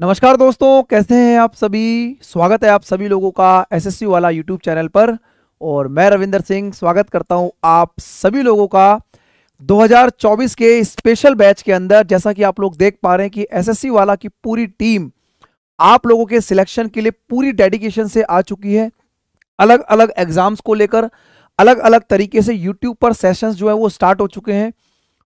नमस्कार दोस्तों कैसे हैं आप सभी स्वागत है आप सभी लोगों का एसएससी वाला यूट्यूब चैनल पर और मैं रविंदर सिंह स्वागत करता हूं आप सभी लोगों का 2024 के स्पेशल बैच के अंदर जैसा कि आप लोग देख पा रहे हैं कि एसएससी वाला की पूरी टीम आप लोगों के सिलेक्शन के लिए पूरी डेडिकेशन से आ चुकी है अलग अलग एग्जाम्स को लेकर अलग अलग तरीके से यूट्यूब पर सेशंस जो है वो स्टार्ट हो चुके हैं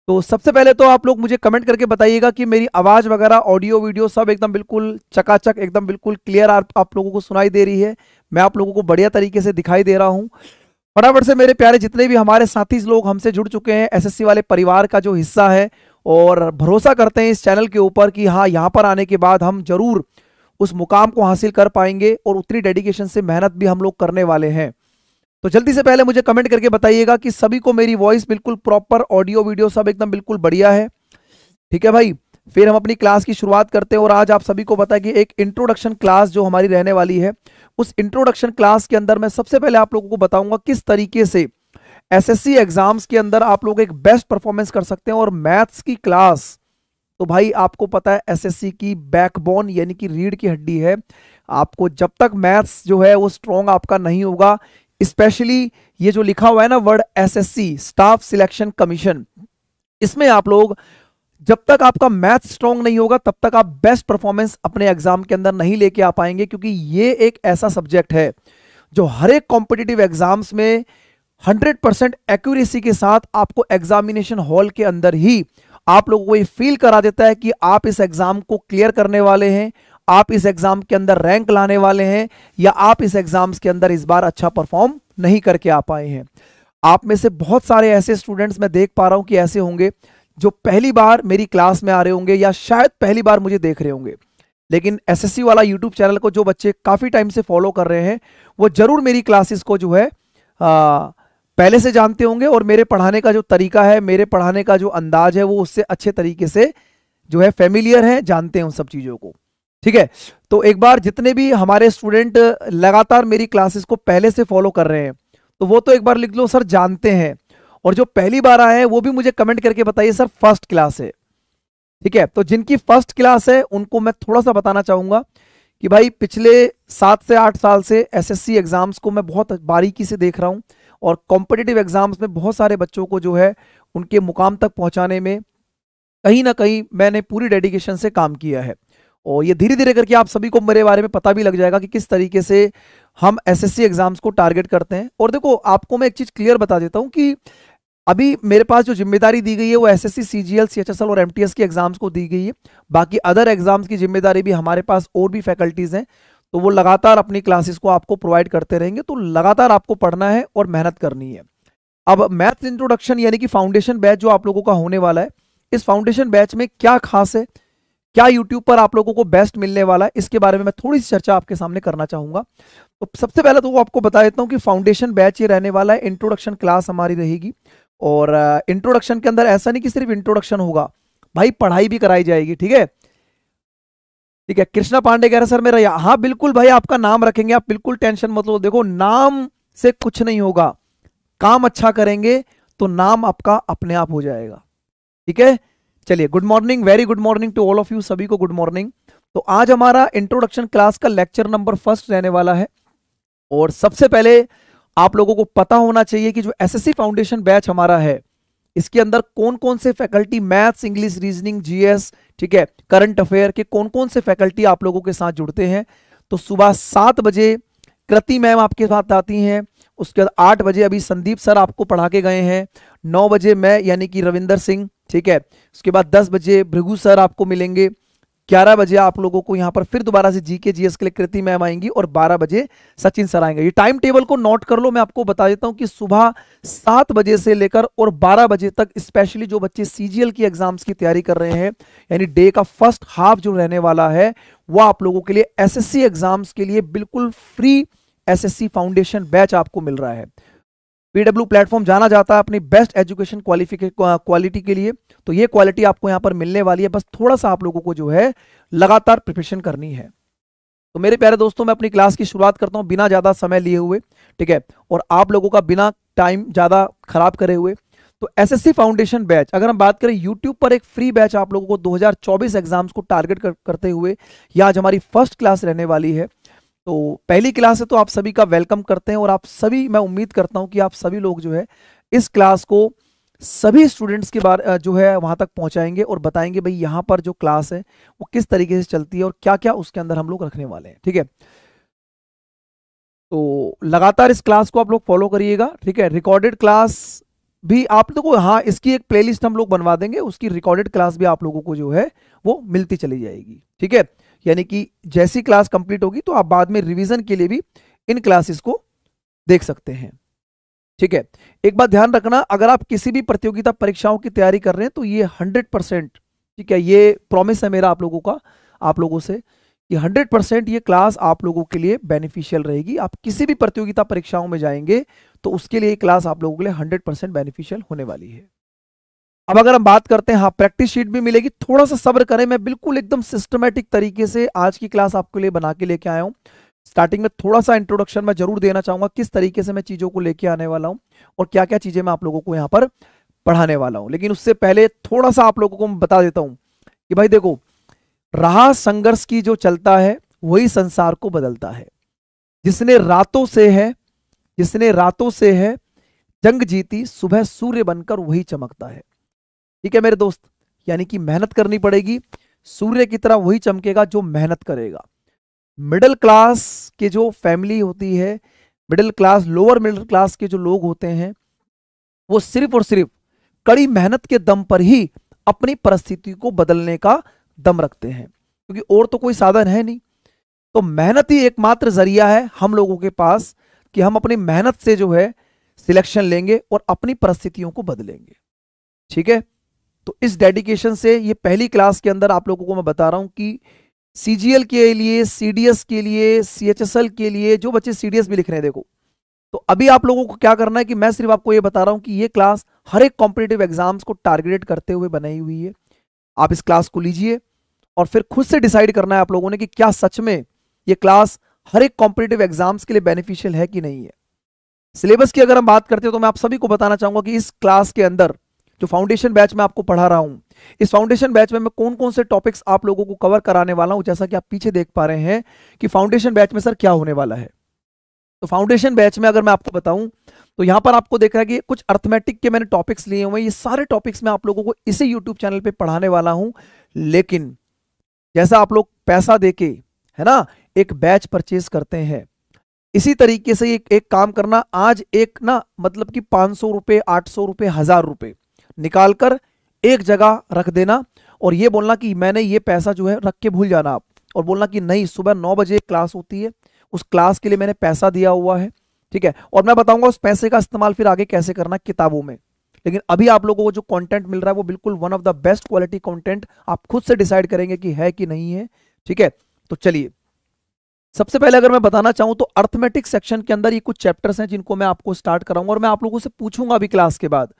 तो सबसे पहले तो आप लोग मुझे कमेंट करके बताइएगा कि मेरी आवाज़ वगैरह ऑडियो वीडियो सब एकदम बिल्कुल चकाचक एकदम बिल्कुल क्लियर आप लोगों को सुनाई दे रही है मैं आप लोगों को बढ़िया तरीके से दिखाई दे रहा हूँ फटाफट से मेरे प्यारे जितने भी हमारे साथी लोग हमसे जुड़ चुके हैं एसएससी वाले परिवार का जो हिस्सा है और भरोसा करते हैं इस चैनल के ऊपर कि हाँ यहाँ पर आने के बाद हम जरूर उस मुकाम को हासिल कर पाएंगे और उतनी डेडिकेशन से मेहनत भी हम लोग करने वाले हैं तो जल्दी से पहले मुझे कमेंट करके बताइएगा कि सभी को मेरी वॉइस बिल्कुल प्रॉपर ऑडियो वीडियो सब एकदम बिल्कुल बढ़िया है ठीक है भाई फिर हम अपनी क्लास की शुरुआत करते हैं और आज आप सभी को पता है कि एक इंट्रोडक्शन क्लास जो हमारी रहने वाली है उस इंट्रोडक्शन क्लास के अंदर मैं सबसे पहले आप लोगों को बताऊंगा किस तरीके से एसएससी एग्जाम्स के अंदर आप लोग एक बेस्ट परफॉर्मेंस कर सकते हैं और मैथ्स की क्लास तो भाई आपको पता है एसएससी की बैकबोन यानी कि रीढ़ की हड्डी है आपको जब तक मैथ्स जो है वो स्ट्रॉन्ग आपका नहीं होगा स्पेशली ये जो लिखा हुआ है ना word SSC staff selection commission इसमें आप लोग जब तक आपका मैथ स्ट्रांग नहीं होगा तब तक आप बेस्ट परफॉर्मेंस अपने एग्जाम के अंदर नहीं लेके आ पाएंगे क्योंकि ये एक ऐसा सब्जेक्ट है जो हर एक कॉम्पिटेटिव एग्जाम्स में 100 परसेंट एक्यूरेसी के साथ आपको एग्जामिनेशन हॉल के अंदर ही आप लोगों को ये फील करा देता है कि आप इस एग्जाम को क्लियर करने वाले हैं आप इस एग्जाम के अंदर रैंक लाने वाले हैं या आप इस एग्जाम्स के अंदर इस बार अच्छा परफॉर्म नहीं करके आ पाए हैं आप में से बहुत सारे ऐसे स्टूडेंट्स मैं देख पा रहा हूं कि ऐसे होंगे जो पहली बार मेरी क्लास में आ रहे होंगे या शायद पहली बार मुझे देख रहे होंगे लेकिन एसएससी वाला यूट्यूब चैनल को जो बच्चे काफ़ी टाइम से फॉलो कर रहे हैं वो ज़रूर मेरी क्लासेस को जो है आ, पहले से जानते होंगे और मेरे पढ़ाने का जो तरीका है मेरे पढ़ाने का जो अंदाज है वो उससे अच्छे तरीके से जो है फेमिलियर है जानते हैं उन सब चीज़ों को ठीक है तो एक बार जितने भी हमारे स्टूडेंट लगातार मेरी क्लासेस को पहले से फॉलो कर रहे हैं तो वो तो एक बार लिख लो सर जानते हैं और जो पहली बार आए हैं वो भी मुझे कमेंट करके बताइए सर फर्स्ट क्लास है ठीक है तो जिनकी फर्स्ट क्लास है उनको मैं थोड़ा सा बताना चाहूंगा कि भाई पिछले सात से आठ साल से एसएससी एग्जाम्स को मैं बहुत बारीकी से देख रहा हूँ और कॉम्पिटेटिव एग्जाम्स में बहुत सारे बच्चों को जो है उनके मुकाम तक पहुँचाने में कहीं ना कहीं मैंने पूरी डेडिकेशन से काम किया है और ये धीरे धीरे करके आप सभी को मेरे बारे में पता भी लग जाएगा कि किस तरीके से हम एसएससी एग्जाम्स को टारगेट करते हैं और देखो आपको मैं एक चीज़ क्लियर बता देता हूँ कि अभी मेरे पास जो जिम्मेदारी दी गई है वो S S C C G L C H S L और एम टी एस की एग्जाम्स को दी गई है बाकी अदर एग्जाम्स की जिम्मेदारी भी हमारे पास और भी फैकल्टीज़ हैं तो वो लगातार अपनी क्लासेस को आपको प्रोवाइड करते रहेंगे तो लगातार आपको पढ़ना है और मेहनत करनी है अब मैथ्स इंट्रोडक्शन यानी कि फाउंडेशन बैच जो आप लोगों का होने वाला है इस फाउंडेशन बैच में क्या खास है क्या यूट्यूब पर आप लोगों को बेस्ट मिलने वाला है इसके बारे में मैं थोड़ी सी चर्चा आपके सामने करना चाहूंगा तो सबसे पहले तो आपको बता देता हूँ कि फाउंडेशन बैच ये रहने वाला है इंट्रोडक्शन क्लास हमारी रहेगी और इंट्रोडक्शन के अंदर ऐसा नहीं कि सिर्फ इंट्रोडक्शन होगा भाई पढ़ाई भी कराई जाएगी ठीक है ठीक है कृष्णा पांडे कह रहे सर मेरा हाँ बिल्कुल भाई आपका नाम रखेंगे आप बिल्कुल टेंशन मतलब देखो नाम से कुछ नहीं होगा काम अच्छा करेंगे तो नाम आपका अपने आप हो जाएगा ठीक है चलिए good morning very good morning to all of you सभी को गुड मॉर्निंग तो आज हमारा इंट्रोडक्शन क्लास का लेक्चर नंबर फर्स्ट रहने वाला है और सबसे पहले आप लोगों को पता होना चाहिए कि जो एसएससी फाउंडेशन बैच हमारा है इसके अंदर कौन कौन से faculty maths English reasoning GS ठीक है करंट अफेयर के कौन कौन से फैकल्टी आप लोगों के साथ जुड़ते हैं तो सुबह सात बजे कृति मैम आपके साथ आती हैं उसके बाद आठ बजे अभी संदीप सर आपको पढ़ा के गए हैं नौ बजे मैं यानी कि रविंदर सिंह ठीक है उसके बाद दस बजे भृगु सर आपको मिलेंगे ग्यारह बजे आप लोगों को यहाँ पर फिर दोबारा से जी के जीएस के लिए कृति मैम आएंगी और बारह बजे सचिन सर आएंगे ये टाइम टेबल को नोट कर लो मैं आपको बता देता हूँ कि सुबह सात बजे से लेकर और बारह बजे तक स्पेशली जो बच्चे सीजीएल की एग्जाम्स की तैयारी कर रहे हैं यानी डे का फर्स्ट हाफ जो रहने वाला है वह आप लोगों के लिए एस एग्जाम्स के लिए बिल्कुल फ्री एस फाउंडेशन बैच आपको मिल रहा है पीडब्ल्यू प्लेटफॉर्म जाना जाता है अपनी बेस्ट एजुकेशन क्वालिफिकेशन क्वालिटी के लिए तो ये क्वालिटी आपको यहाँ पर मिलने वाली है बस थोड़ा सा आप लोगों को जो है लगातार प्रिपरेशन करनी है तो मेरे प्यारे दोस्तों मैं अपनी क्लास की शुरुआत करता हूँ बिना ज़्यादा समय लिए हुए ठीक है और आप लोगों का बिना टाइम ज़्यादा खराब करे हुए तो एस फाउंडेशन बैच अगर हम बात करें यूट्यूब पर एक फ्री बैच आप लोगों को दो एग्जाम्स को टारगेट करते हुए या आज हमारी फर्स्ट क्लास रहने वाली है तो पहली क्लास है तो आप सभी का वेलकम करते हैं और आप सभी मैं उम्मीद करता हूं कि आप सभी लोग जो है इस क्लास को सभी स्टूडेंट्स के बारे जो है वहां तक पहुंचाएंगे और बताएंगे भाई यहां पर जो क्लास है वो किस तरीके से चलती है और क्या क्या उसके अंदर हम लोग रखने वाले हैं ठीक है तो लगातार इस क्लास को आप लोग फॉलो करिएगा ठीक है रिकॉर्डेड क्लास भी आप लोगों को हाँ इसकी एक प्लेलिस्ट हम लोग बनवा देंगे उसकी रिकॉर्डेड क्लास भी आप लोगों को जो है वो मिलती चली जाएगी ठीक है यानी कि जैसी क्लास कंप्लीट होगी तो आप बाद में रिवीजन के लिए भी इन क्लासेस को देख सकते हैं ठीक है एक बात ध्यान रखना अगर आप किसी भी प्रतियोगिता परीक्षाओं की तैयारी कर रहे हैं तो ये हंड्रेड परसेंट ठीक है ये प्रॉमिस है मेरा आप लोगों का आप लोगों से कि हंड्रेड परसेंट ये क्लास आप लोगों के लिए बेनिफिशियल रहेगी आप किसी भी प्रतियोगिता परीक्षाओं में जाएंगे तो उसके लिए क्लास आप लोगों के लिए हंड्रेड परसेंट बेनिफिशियल होने वाली है अब अगर हम बात करते हैं हाँ प्रैक्टिस शीट भी मिलेगी थोड़ा सा सब्र करें मैं बिल्कुल एकदम सिस्टमेटिक तरीके से आज की क्लास आपके लिए बना के लेके आया हूँ स्टार्टिंग में थोड़ा सा इंट्रोडक्शन मैं जरूर देना चाहूंगा किस तरीके से मैं चीजों को लेके आने वाला हूँ और क्या क्या चीजें मैं आप लोगों को यहाँ पर पढ़ाने वाला हूँ लेकिन उससे पहले थोड़ा सा आप लोगों को मैं बता देता हूँ कि भाई देखो राह संघर्ष की जो चलता है वही संसार को बदलता है जिसने रातों से है जिसने रातों से है जंग जीती सुबह सूर्य बनकर वही चमकता है ठीक है मेरे दोस्त यानी कि मेहनत करनी पड़ेगी सूर्य की तरह वही चमकेगा जो मेहनत करेगा मिडिल क्लास के जो फैमिली होती है middle class lower middle class के जो लोग होते हैं वो सिर्फ और सिर्फ कड़ी मेहनत के दम पर ही अपनी परिस्थिति को बदलने का दम रखते हैं क्योंकि और तो कोई साधन है नहीं तो मेहनत ही एकमात्र जरिया है हम लोगों के पास कि हम अपनी मेहनत से जो है सिलेक्शन लेंगे और अपनी परिस्थितियों को बदलेंगे ठीक है तो इस डेडिकेशन से ये पहली क्लास के अंदर आप लोगों को मैं बता रहा हूं कि सी के लिए सी के लिए सी के लिए जो बच्चे सी भी लिख रहे हैं देखो तो अभी आप लोगों को क्या करना है कि मैं सिर्फ आपको ये बता रहा हूं कि ये क्लास हर एक कॉम्पिटेटिव एग्जाम्स को टारगेट करते हुए बनाई हुई है आप इस क्लास को लीजिए और फिर खुद से डिसाइड करना है आप लोगों ने कि क्या सच में ये क्लास हर एक कॉम्पिटेटिव एग्जाम्स के लिए बेनिफिशियल है कि नहीं है सिलेबस की अगर हम बात करते हैं तो मैं आप सभी को बताना चाहूंगा कि इस क्लास के अंदर जो फाउंडेशन बैच में आपको पढ़ा रहा हूँ इस फाउंडेशन बैच में मैं कौन कौन से टॉपिक्स आप लोगों को कवर कराने वाला हूँ जैसा कि आप पीछे देख पा रहे हैं कि फाउंडेशन बैच में सर क्या होने वाला है तो फाउंडेशन बैच में अगर मैं आपको बताऊं तो यहां पर आपको देख रहा है कि कुछ अर्थमेटिक के मैंने टॉपिक्स लिए हुए ये सारे टॉपिक्स मैं आप लोगों को इसी यूट्यूब चैनल पे पढ़ाने वाला हूं लेकिन जैसा आप लोग पैसा देके है ना एक बैच परचेज करते हैं इसी तरीके से एक, एक काम करना आज एक ना मतलब कि पांच सौ रुपए आठ सौ रुपए हजार रुपए निकालकर एक जगह रख देना और ये बोलना कि मैंने ये पैसा जो है रख के भूल जाना आप और बोलना कि नहीं सुबह नौ बजे क्लास होती है उस क्लास के लिए मैंने पैसा दिया हुआ है ठीक है और मैं बताऊंगा उस पैसे का इस्तेमाल फिर आगे कैसे करना किताबों में लेकिन अभी आप लोगों को जो कंटेंट मिल रहा है वो बिल्कुल one of the best quality content आप खुद से डिसाइड करेंगे कि है कि नहीं है ठीक है तो चलिए सबसे पहले अगर मैं बताना चाहूं तो अर्थमेटिक सेक्शन के अंदर ये कुछ चैप्टर्स हैं जिनको मैं आपको स्टार्ट कराऊंगा और मैं आप लोगों से पूछूंगा अभी क्लास के बाद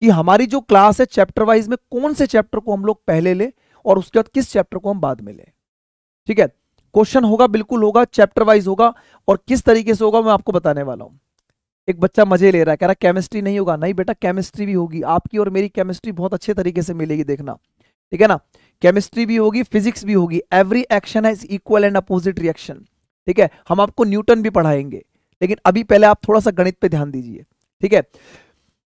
कि हमारी जो क्लास है चैप्टर वाइज में कौन से चैप्टर को हम लोग पहले ले और उसके बाद किस चैप्टर को हम बाद में ले ठीक है क्वेश्चन होगा बिल्कुल होगा चैप्टर वाइज होगा और किस तरीके से होगा मैं आपको बताने वाला हूं एक बच्चा मजे ले रहा है कह रहा केमिस्ट्री नहीं होगा नहीं बेटा केमिस्ट्री भी होगी आपकी और मेरी केमिस्ट्री बहुत अच्छे तरीके से मिलेगी देखना ठीक है ना केमिस्ट्री भी होगी फिजिक्स भी होगी every action has equal and opposite reaction ठीक है हम आपको न्यूटन भी पढ़ाएंगे लेकिन अभी पहले आप थोड़ा सा गणित पे ध्यान दीजिए ठीक है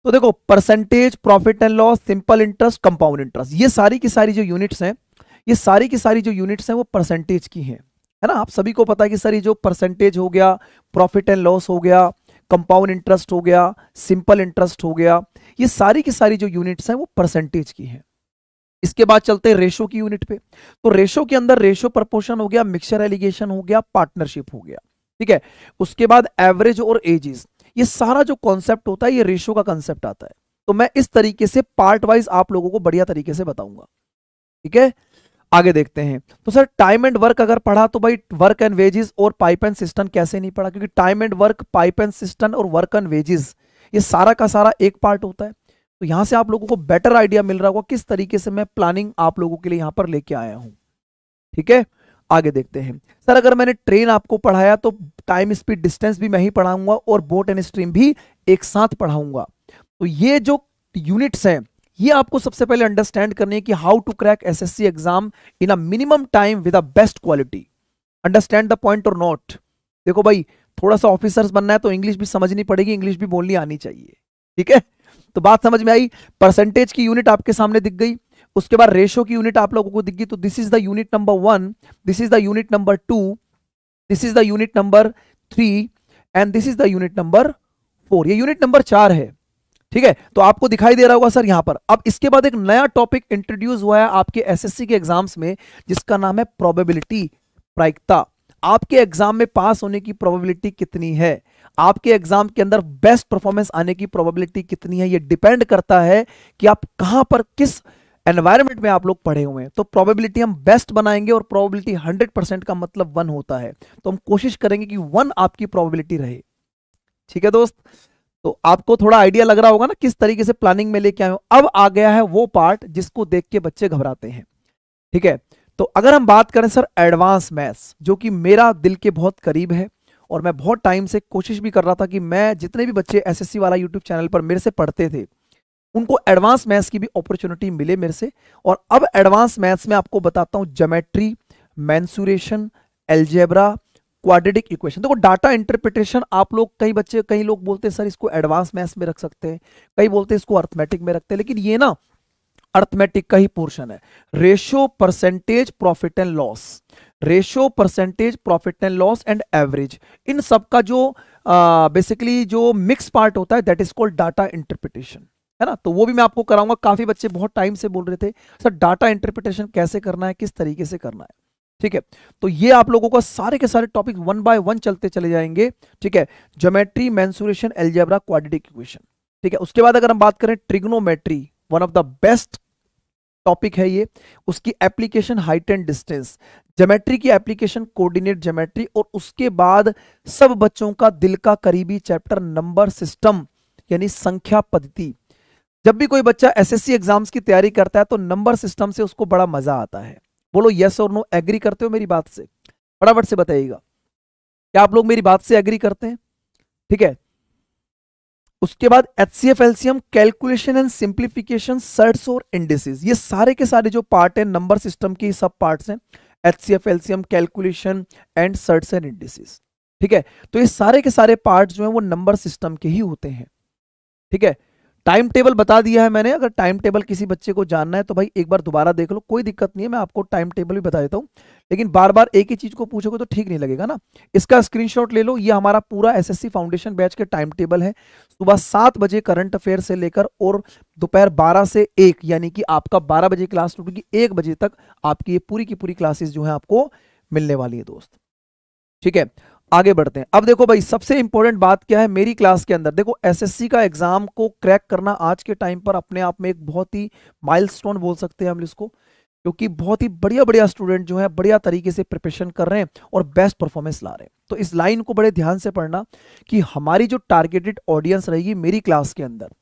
तो देखो percentage profit and loss simple interest compound interest ये सारी की सारी जो यूनिट्स हैं ये सारी की सारी जो यूनिट्स हैं वो परसेंटेज की हैं है ना आप सभी को पता है कि सर ये जो परसेंटेज हो गया प्रॉफिट एंड लॉस हो गया कंपाउंड इंटरेस्ट हो गया सिंपल इंटरेस्ट हो गया ये सारी की सारी जो यूनिट्स हैं वो परसेंटेज की हैं इसके बाद चलते हैं रेशो की यूनिट पे तो रेशो के अंदर रेशो प्रपोर्शन हो गया मिक्सचर एलिगेशन हो गया पार्टनरशिप हो गया ठीक है उसके बाद एवरेज और एजेस ये सारा जो कॉन्सेप्ट होता है ये रेशो का कॉन्सेप्ट आता है तो मैं इस तरीके से पार्ट वाइज आप लोगों को बढ़िया तरीके से बताऊंगा ठीक है आगे देखते हैं तो सर टाइम एंड वर्क अगर पढ़ा तो भाई वर्क एंड वेजेस और पाइप एंड सिस्टम कैसे नहीं पढ़ा क्योंकि time and work pipe and cistern और वर्क एंड वेजेस ये सारा का सारा एक पार्ट होता है तो यहां से आप लोगों को बेटर आइडिया मिल रहा होगा किस तरीके से मैं प्लानिंग आप लोगों के लिए यहां पर लेके आया हूं ठीक है आगे देखते हैं सर अगर मैंने ट्रेन आपको पढ़ाया तो टाइम स्पीड डिस्टेंस भी मैं ही पढ़ाऊंगा और बोट एंड स्ट्रीम भी एक साथ पढ़ाऊंगा तो ये जो यूनिट्स हैं ये आपको सबसे पहले अंडरस्टैंड करने है कि how to crack SSC exam in a minimum time with a best quality understand the point और नॉट देखो भाई थोड़ा सा ऑफिसर्स बनना है तो इंग्लिश भी समझनी पड़ेगी इंग्लिश भी बोलनी आनी चाहिए ठीक है तो बात समझ में आई परसेंटेज की यूनिट आपके सामने दिख गई उसके बाद रेशो की यूनिट आप लोगों को गई तो this is the unit number one this is the unit number two this is the unit number three and this is the unit number four ये यूनिट नंबर चार है ठीक है तो आपको दिखाई दे रहा होगा सर यहां पर अब इसके बाद एक नया टॉपिक इंट्रोड्यूस हुआ है आपके एसएससी के एग्जाम्स में जिसका नाम है प्रोबेबिलिटी प्रायिकता आपके एग्जाम में पास होने की प्रोबेबिलिटी कितनी है आपके एग्जाम के अंदर बेस्ट परफॉर्मेंस आने की प्रोबेबिलिटी कितनी है ये डिपेंड करता है कि आप कहां पर किस एनवायरमेंट में आप लोग पढ़े हुए हैं तो प्रोबेबिलिटी हम बेस्ट बनाएंगे और प्रोबेबिलिटी 100 परसेंट का मतलब वन होता है तो हम कोशिश करेंगे कि वन आपकी प्रोबेबिलिटी रहे ठीक है दोस्त तो आपको थोड़ा आइडिया लग रहा होगा ना किस तरीके से प्लानिंग में लेके आए अब आ गया है वो पार्ट जिसको देख के बच्चे घबराते हैं ठीक है तो अगर हम बात करें सर एडवांस मैथ्स जो कि मेरा दिल के बहुत करीब है और मैं बहुत टाइम से कोशिश भी कर रहा था कि मैं जितने भी बच्चे एसएससी वाला यूट्यूब चैनल पर मेरे से पढ़ते थे उनको एडवांस मैथ्स की भी अपॉर्चुनिटी मिले मेरे से और अब एडवांस मैथ्स में आपको बताता हूं geometry mensuration algebra quadratic equation देखो डाटा इंटरप्रिटेशन आप लोग कई बच्चे कई लोग बोलते हैं सर इसको एडवांस मैथ्स में रख सकते हैं कई बोलते हैं इसको अर्थमेटिक में रखते हैं लेकिन ये ना अर्थमेटिक का ही पोर्शन है ratio percentage profit and loss ratio percentage profit and loss and average इन सब का जो बेसिकली uh, जो मिक्स पार्ट होता है that is called data interpretation है ना तो वो भी मैं आपको कराऊंगा काफी बच्चे बहुत टाइम से बोल रहे थे सर डाटा इंटरप्रिटेशन कैसे करना है किस तरीके से करना है ठीक है तो ये आप लोगों का सारे के सारे टॉपिक वन बाय वन चलते चले जाएंगे ठीक है geometry mensuration algebra quadratic equation ठीक है उसके बाद अगर हम बात करें trigonometry one of the best topic है ये उसकी application height and distance geometry की एप्लीकेशन कोऑर्डिनेट ज्योमेट्री और उसके बाद सब बच्चों का दिल का करीबी चैप्टर नंबर सिस्टम यानी संख्या पद्धति जब भी कोई बच्चा एसएससी एग्जाम्स की तैयारी करता है तो नंबर सिस्टम से उसको बड़ा मजा आता है बोलो यस और नो एग्री करते हो मेरी बात से फटाफट से बताइएगा क्या आप लोग मेरी बात से एग्री करते हैं ठीक है उसके बाद H C F LCM calculation and simplification surds और इंडेसिस ये सारे के सारे जो पार्ट है नंबर सिस्टम के सब पार्ट है H C F LCM calculation and surds and indices ठीक है तो ये सारे के सारे पार्ट जो है वो नंबर सिस्टम के ही होते हैं ठीक है टाइम टेबल बता दिया है मैंने अगर टाइम टेबल किसी बच्चे को जानना है तो भाई एक बार दोबारा देख लो कोई दिक्कत नहीं है मैं आपको टाइम टेबल भी बता देता हूँ लेकिन बार बार एक ही चीज को पूछोगे तो ठीक नहीं लगेगा ना इसका स्क्रीनशॉट ले लो ये हमारा पूरा एसएससी फाउंडेशन बैच के टाइम टेबल है सुबह सात बजे करंट अफेयर से लेकर और दोपहर बारह से एक यानी कि आपका बारह बजे क्लास टूटेगी एक बजे तक आपकी ये पूरी की पूरी क्लासेस जो है आपको मिलने वाली है दोस्त ठीक है आगे बढ़ते हैं अब देखो भाई सबसे इंपॉर्टेंट बात क्या है मेरी क्लास के अंदर देखो एसएससी का एग्जाम को क्रैक करना आज के टाइम पर अपने आप में एक बहुत ही माइलस्टोन बोल सकते हैं हम इसको क्योंकि बहुत ही बढ़िया बढ़िया स्टूडेंट जो है बढ़िया तरीके से प्रिपरेशन कर रहे हैं और बेस्ट परफॉर्मेंस ला रहे हैं तो इस लाइन को बड़े ध्यान से पढ़ना कि हमारी जो टारगेटेड ऑडियंस रहेगी मेरी क्लास के अंदर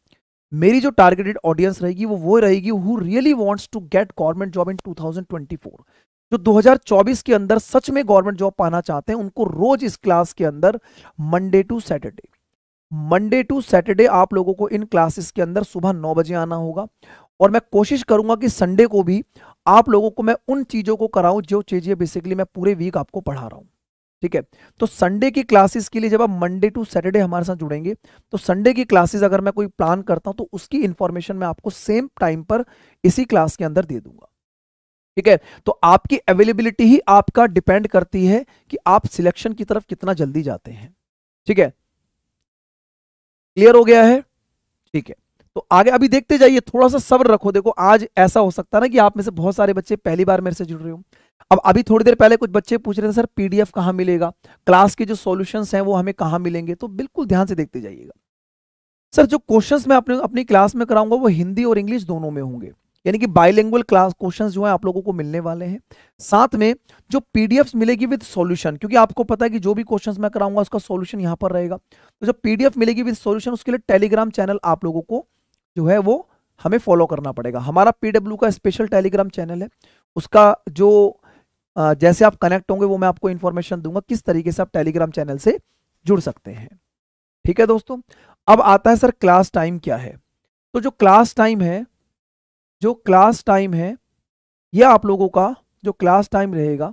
मेरी जो टारगेटेड ऑडियंस रहेगी वो वो रहेगी who really wants to get government job in to जो 2024 के अंदर सच में गवर्नमेंट जॉब पाना चाहते हैं उनको रोज इस क्लास के अंदर Monday to Saturday Monday to Saturday आप लोगों को इन क्लासेस के अंदर सुबह नौ बजे आना होगा और मैं कोशिश करूंगा कि संडे को भी आप लोगों को मैं उन चीजों को कराऊं जो चीजें बेसिकली मैं पूरे वीक आपको पढ़ा रहा हूं ठीक है तो संडे की क्लासेस के लिए जब आप मंडे टू सैटरडे हमारे साथ जुड़ेंगे तो संडे की क्लासेस अगर मैं कोई प्लान करता हूं तो उसकी इंफॉर्मेशन मैं आपको सेम टाइम पर इसी क्लास के अंदर दे दूंगा ठीक है तो आपकी अवेलेबिलिटी ही आपका डिपेंड करती है कि आप सिलेक्शन की तरफ कितना जल्दी जाते हैं ठीक है क्लियर हो गया है ठीक है तो आगे अभी देखते जाइए थोड़ा सा सब्र रखो देखो आज ऐसा हो सकता है ना कि आप में से बहुत सारे बच्चे पहली बार मेरे से जुड़ रहे हो अब अभी थोड़ी देर पहले कुछ बच्चे पूछ रहे थे सर पीडीएफ कहां मिलेगा क्लास के जो सॉल्यूशंस हैं वो हमें कहां मिलेंगे तो बिल्कुल ध्यान से देखते जाइएगा सर जो क्वेश्चंस मैं अपने अपनी क्लास में कराऊंगा वो हिंदी और इंग्लिश दोनों में होंगे यानी कि बाइलिंगुअल क्लास क्वेश्चन जो है आप लोगों को मिलने वाले हैं साथ में जो पीडीएफ मिलेगी विद सॉल्यूशन क्योंकि आपको पता है कि जो भी क्वेश्चंस मैं कराऊंगा उसका सॉल्यूशन यहां पर रहेगा तो जब पीडीएफ मिलेगी विद सॉल्यूशन उसके लिए टेलीग्राम चैनल आप लोगों को जो है वो हमें फॉलो करना पड़ेगा हमारा पीडब्ल्यू का स्पेशल टेलीग्राम चैनल है उसका जो जैसे आप कनेक्ट होंगे वो मैं आपको इन्फॉर्मेशन दूंगा किस तरीके से आप टेलीग्राम चैनल से जुड़ सकते हैं ठीक है दोस्तों अब आता है सर क्लास टाइम क्या है तो जो क्लास टाइम है जो क्लास टाइम है यह आप लोगों का जो क्लास टाइम रहेगा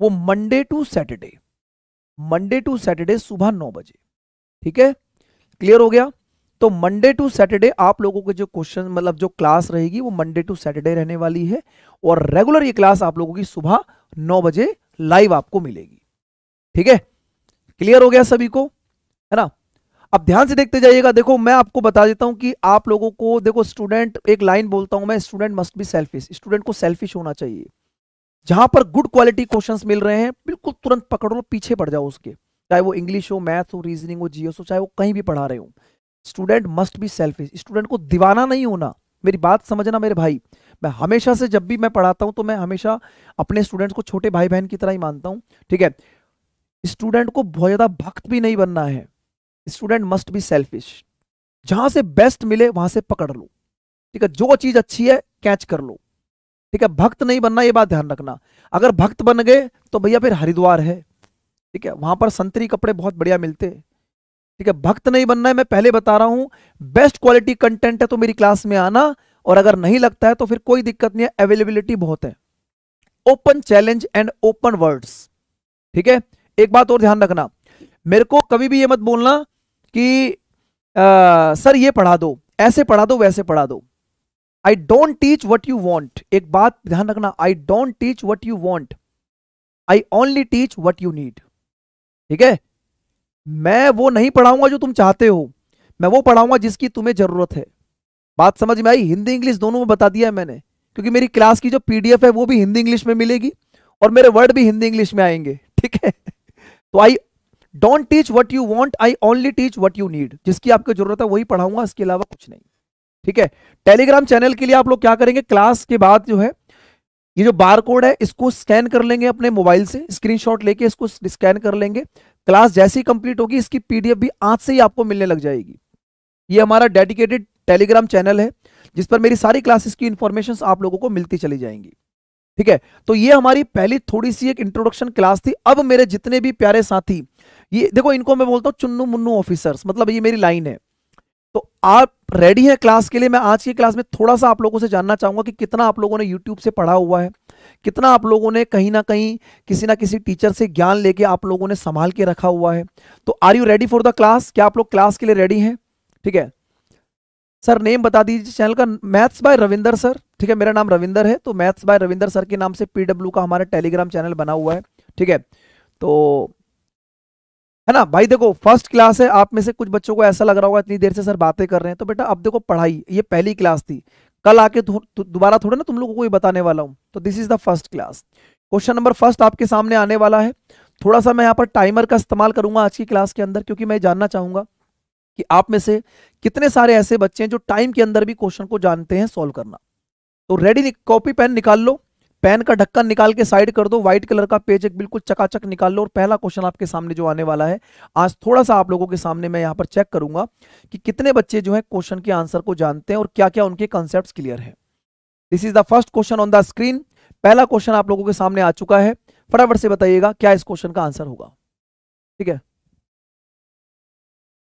वो Monday to Saturday Monday to Saturday सुबह नौ बजे ठीक है क्लियर हो गया तो मंडे टू सैटरडे आप लोगों के जो क्वेश्चन मतलब जो क्लास रहेगी वो मंडे टू सैटरडे रहने वाली है और रेगुलर ये क्लास आप लोगों की सुबह नौ बजे लाइव आपको मिलेगी ठीक है क्लियर हो गया सभी को है ना अब ध्यान से देखते जाइएगा देखो मैं आपको बता देता हूँ कि आप लोगों को देखो स्टूडेंट एक लाइन बोलता हूं मैं student must be selfish student को सेल्फिश होना चाहिए जहां पर गुड क्वालिटी क्वेश्चंस मिल रहे हैं बिल्कुल तुरंत पकड़ लो पीछे पड़ जाओ उसके चाहे वो इंग्लिश हो मैथ हो रीजनिंग हो जीएस हो चाहे वो कहीं भी पढ़ा रहे हो student must be selfish student को दीवाना नहीं होना मेरी बात समझना मेरे भाई मैं हमेशा से जब भी मैं पढ़ाता हूँ तो मैं हमेशा अपने स्टूडेंट्स को छोटे भाई बहन की तरह ही मानता हूँ ठीक है स्टूडेंट को बहुत ज़्यादा भक्त भी नहीं बनना है स्टूडेंट मस्ट बी सेल्फिश जहां से बेस्ट मिले वहां से पकड़ लो ठीक है जो चीज अच्छी है कैच कर लो ठीक है भक्त नहीं बनना ये बात ध्यान रखना अगर भक्त बन गए तो भैया फिर हरिद्वार है ठीक है वहां पर संतरी कपड़े बहुत बढ़िया मिलते ठीक है भक्त नहीं बनना है मैं पहले बता रहा हूं बेस्ट क्वालिटी कंटेंट है तो मेरी क्लास में आना और अगर नहीं लगता है तो फिर कोई दिक्कत नहीं है अवेलेबिलिटी बहुत है open challenge and open words ठीक है एक बात और ध्यान रखना मेरे को कभी भी ये मत बोलना कि आ, सर ये पढ़ा दो ऐसे पढ़ा दो वैसे पढ़ा दो I don't teach what you want एक बात ध्यान रखना I don't teach what you want I only teach what you need ठीक है मैं वो नहीं पढ़ाऊंगा जो तुम चाहते हो मैं वो पढ़ाऊंगा जिसकी तुम्हें जरूरत है बात समझ में आई हिंदी इंग्लिश दोनों में बता दिया है मैंने क्योंकि मेरी क्लास की जो पीडीएफ है वो भी हिंदी इंग्लिश में मिलेगी और मेरे वर्ड भी हिंदी इंग्लिश में आएंगे ठीक है तो I don't teach what you want I only teach what you need जिसकी आपको जरूरत है वही पढ़ाऊंगा इसके अलावा कुछ नहीं ठीक है टेलीग्राम चैनल के लिए आप लोग क्या करेंगे क्लास के बाद जो है ये जो बार कोड है इसको स्कैन कर लेंगे अपने मोबाइल से स्क्रीनशॉट लेके इसको स्कैन कर लेंगे क्लास जैसी कंप्लीट होगी इसकी पीडीएफ भी आज से ही आपको मिलने लग जाएगी ये हमारा डेडिकेटेड टेलीग्राम चैनल है जिस पर मेरी सारी क्लासेस की इंफॉर्मेशन आप लोगों को मिलती चली जाएंगी ठीक है तो ये हमारी पहली थोड़ी सी एक इंट्रोडक्शन क्लास थी अब मेरे जितने भी प्यारे साथी ये देखो इनको मैं बोलता हूँ चुन्नू मुन्नू ऑफिसर्स मतलब ये मेरी लाइन है तो आप रेडी है क्लास के लिए मैं आज की क्लास में थोड़ा सा आप लोगों से जानना चाहूंगा कि कितना आप लोगों ने यूट्यूब से पढ़ा हुआ है कितना आप लोगों ने कहीं ना कहीं किसी ना किसी टीचर से ज्ञान लेके आप लोगों ने संभाल के रखा हुआ है तो are you ready for the class क्या आप लोग क्लास के लिए रेडी हैं ठीक है सर नेम बता दीजिए चैनल का मैथ्स बाय रविंदर सर ठीक है मेरा नाम रविंदर है तो मैथ्स बाय रविंदर सर के नाम से पीडब्ल्यू का हमारा टेलीग्राम चैनल बना हुआ है ठीक है तो है ना भाई देखो फर्स्ट क्लास है आप में से कुछ बच्चों को ऐसा लग रहा होगा इतनी देर से सर बातें कर रहे हैं तो बेटा अब देखो पढ़ाई ये पहली क्लास थी कल आके दोबारा थोड़ा ना तुम लोगों को ये बताने वाला हूँ तो this is the first class question number first आपके सामने आने वाला है थोड़ा सा मैं यहाँ पर टाइमर का इस्तेमाल करूंगा आज की क्लास के अंदर क्योंकि मैं जानना चाहूंगा कि आप में से कितने सारे ऐसे बच्चे हैं जो टाइम के अंदर भी क्वेश्चन को जानते हैं सॉल्व करना तो रेडी कॉपी पेन निकाल लो पेन का ढक्कन निकाल के साइड कर दो व्हाइट कलर का पेज एक बिल्कुल चकाचक निकाल लो और पहला क्वेश्चन आपके सामने जो आने वाला है आज थोड़ा सा आप लोगों के सामने मैं यहां पर चेक करूंगा कि कितने बच्चे जो है क्वेश्चन के आंसर को जानते हैं और क्या क्या उनके कॉन्सेप्ट क्लियर है this is the first question on the screen पहला क्वेश्चन आप लोगों के सामने आ चुका है फटाफट से बताइएगा क्या इस क्वेश्चन का आंसर होगा ठीक है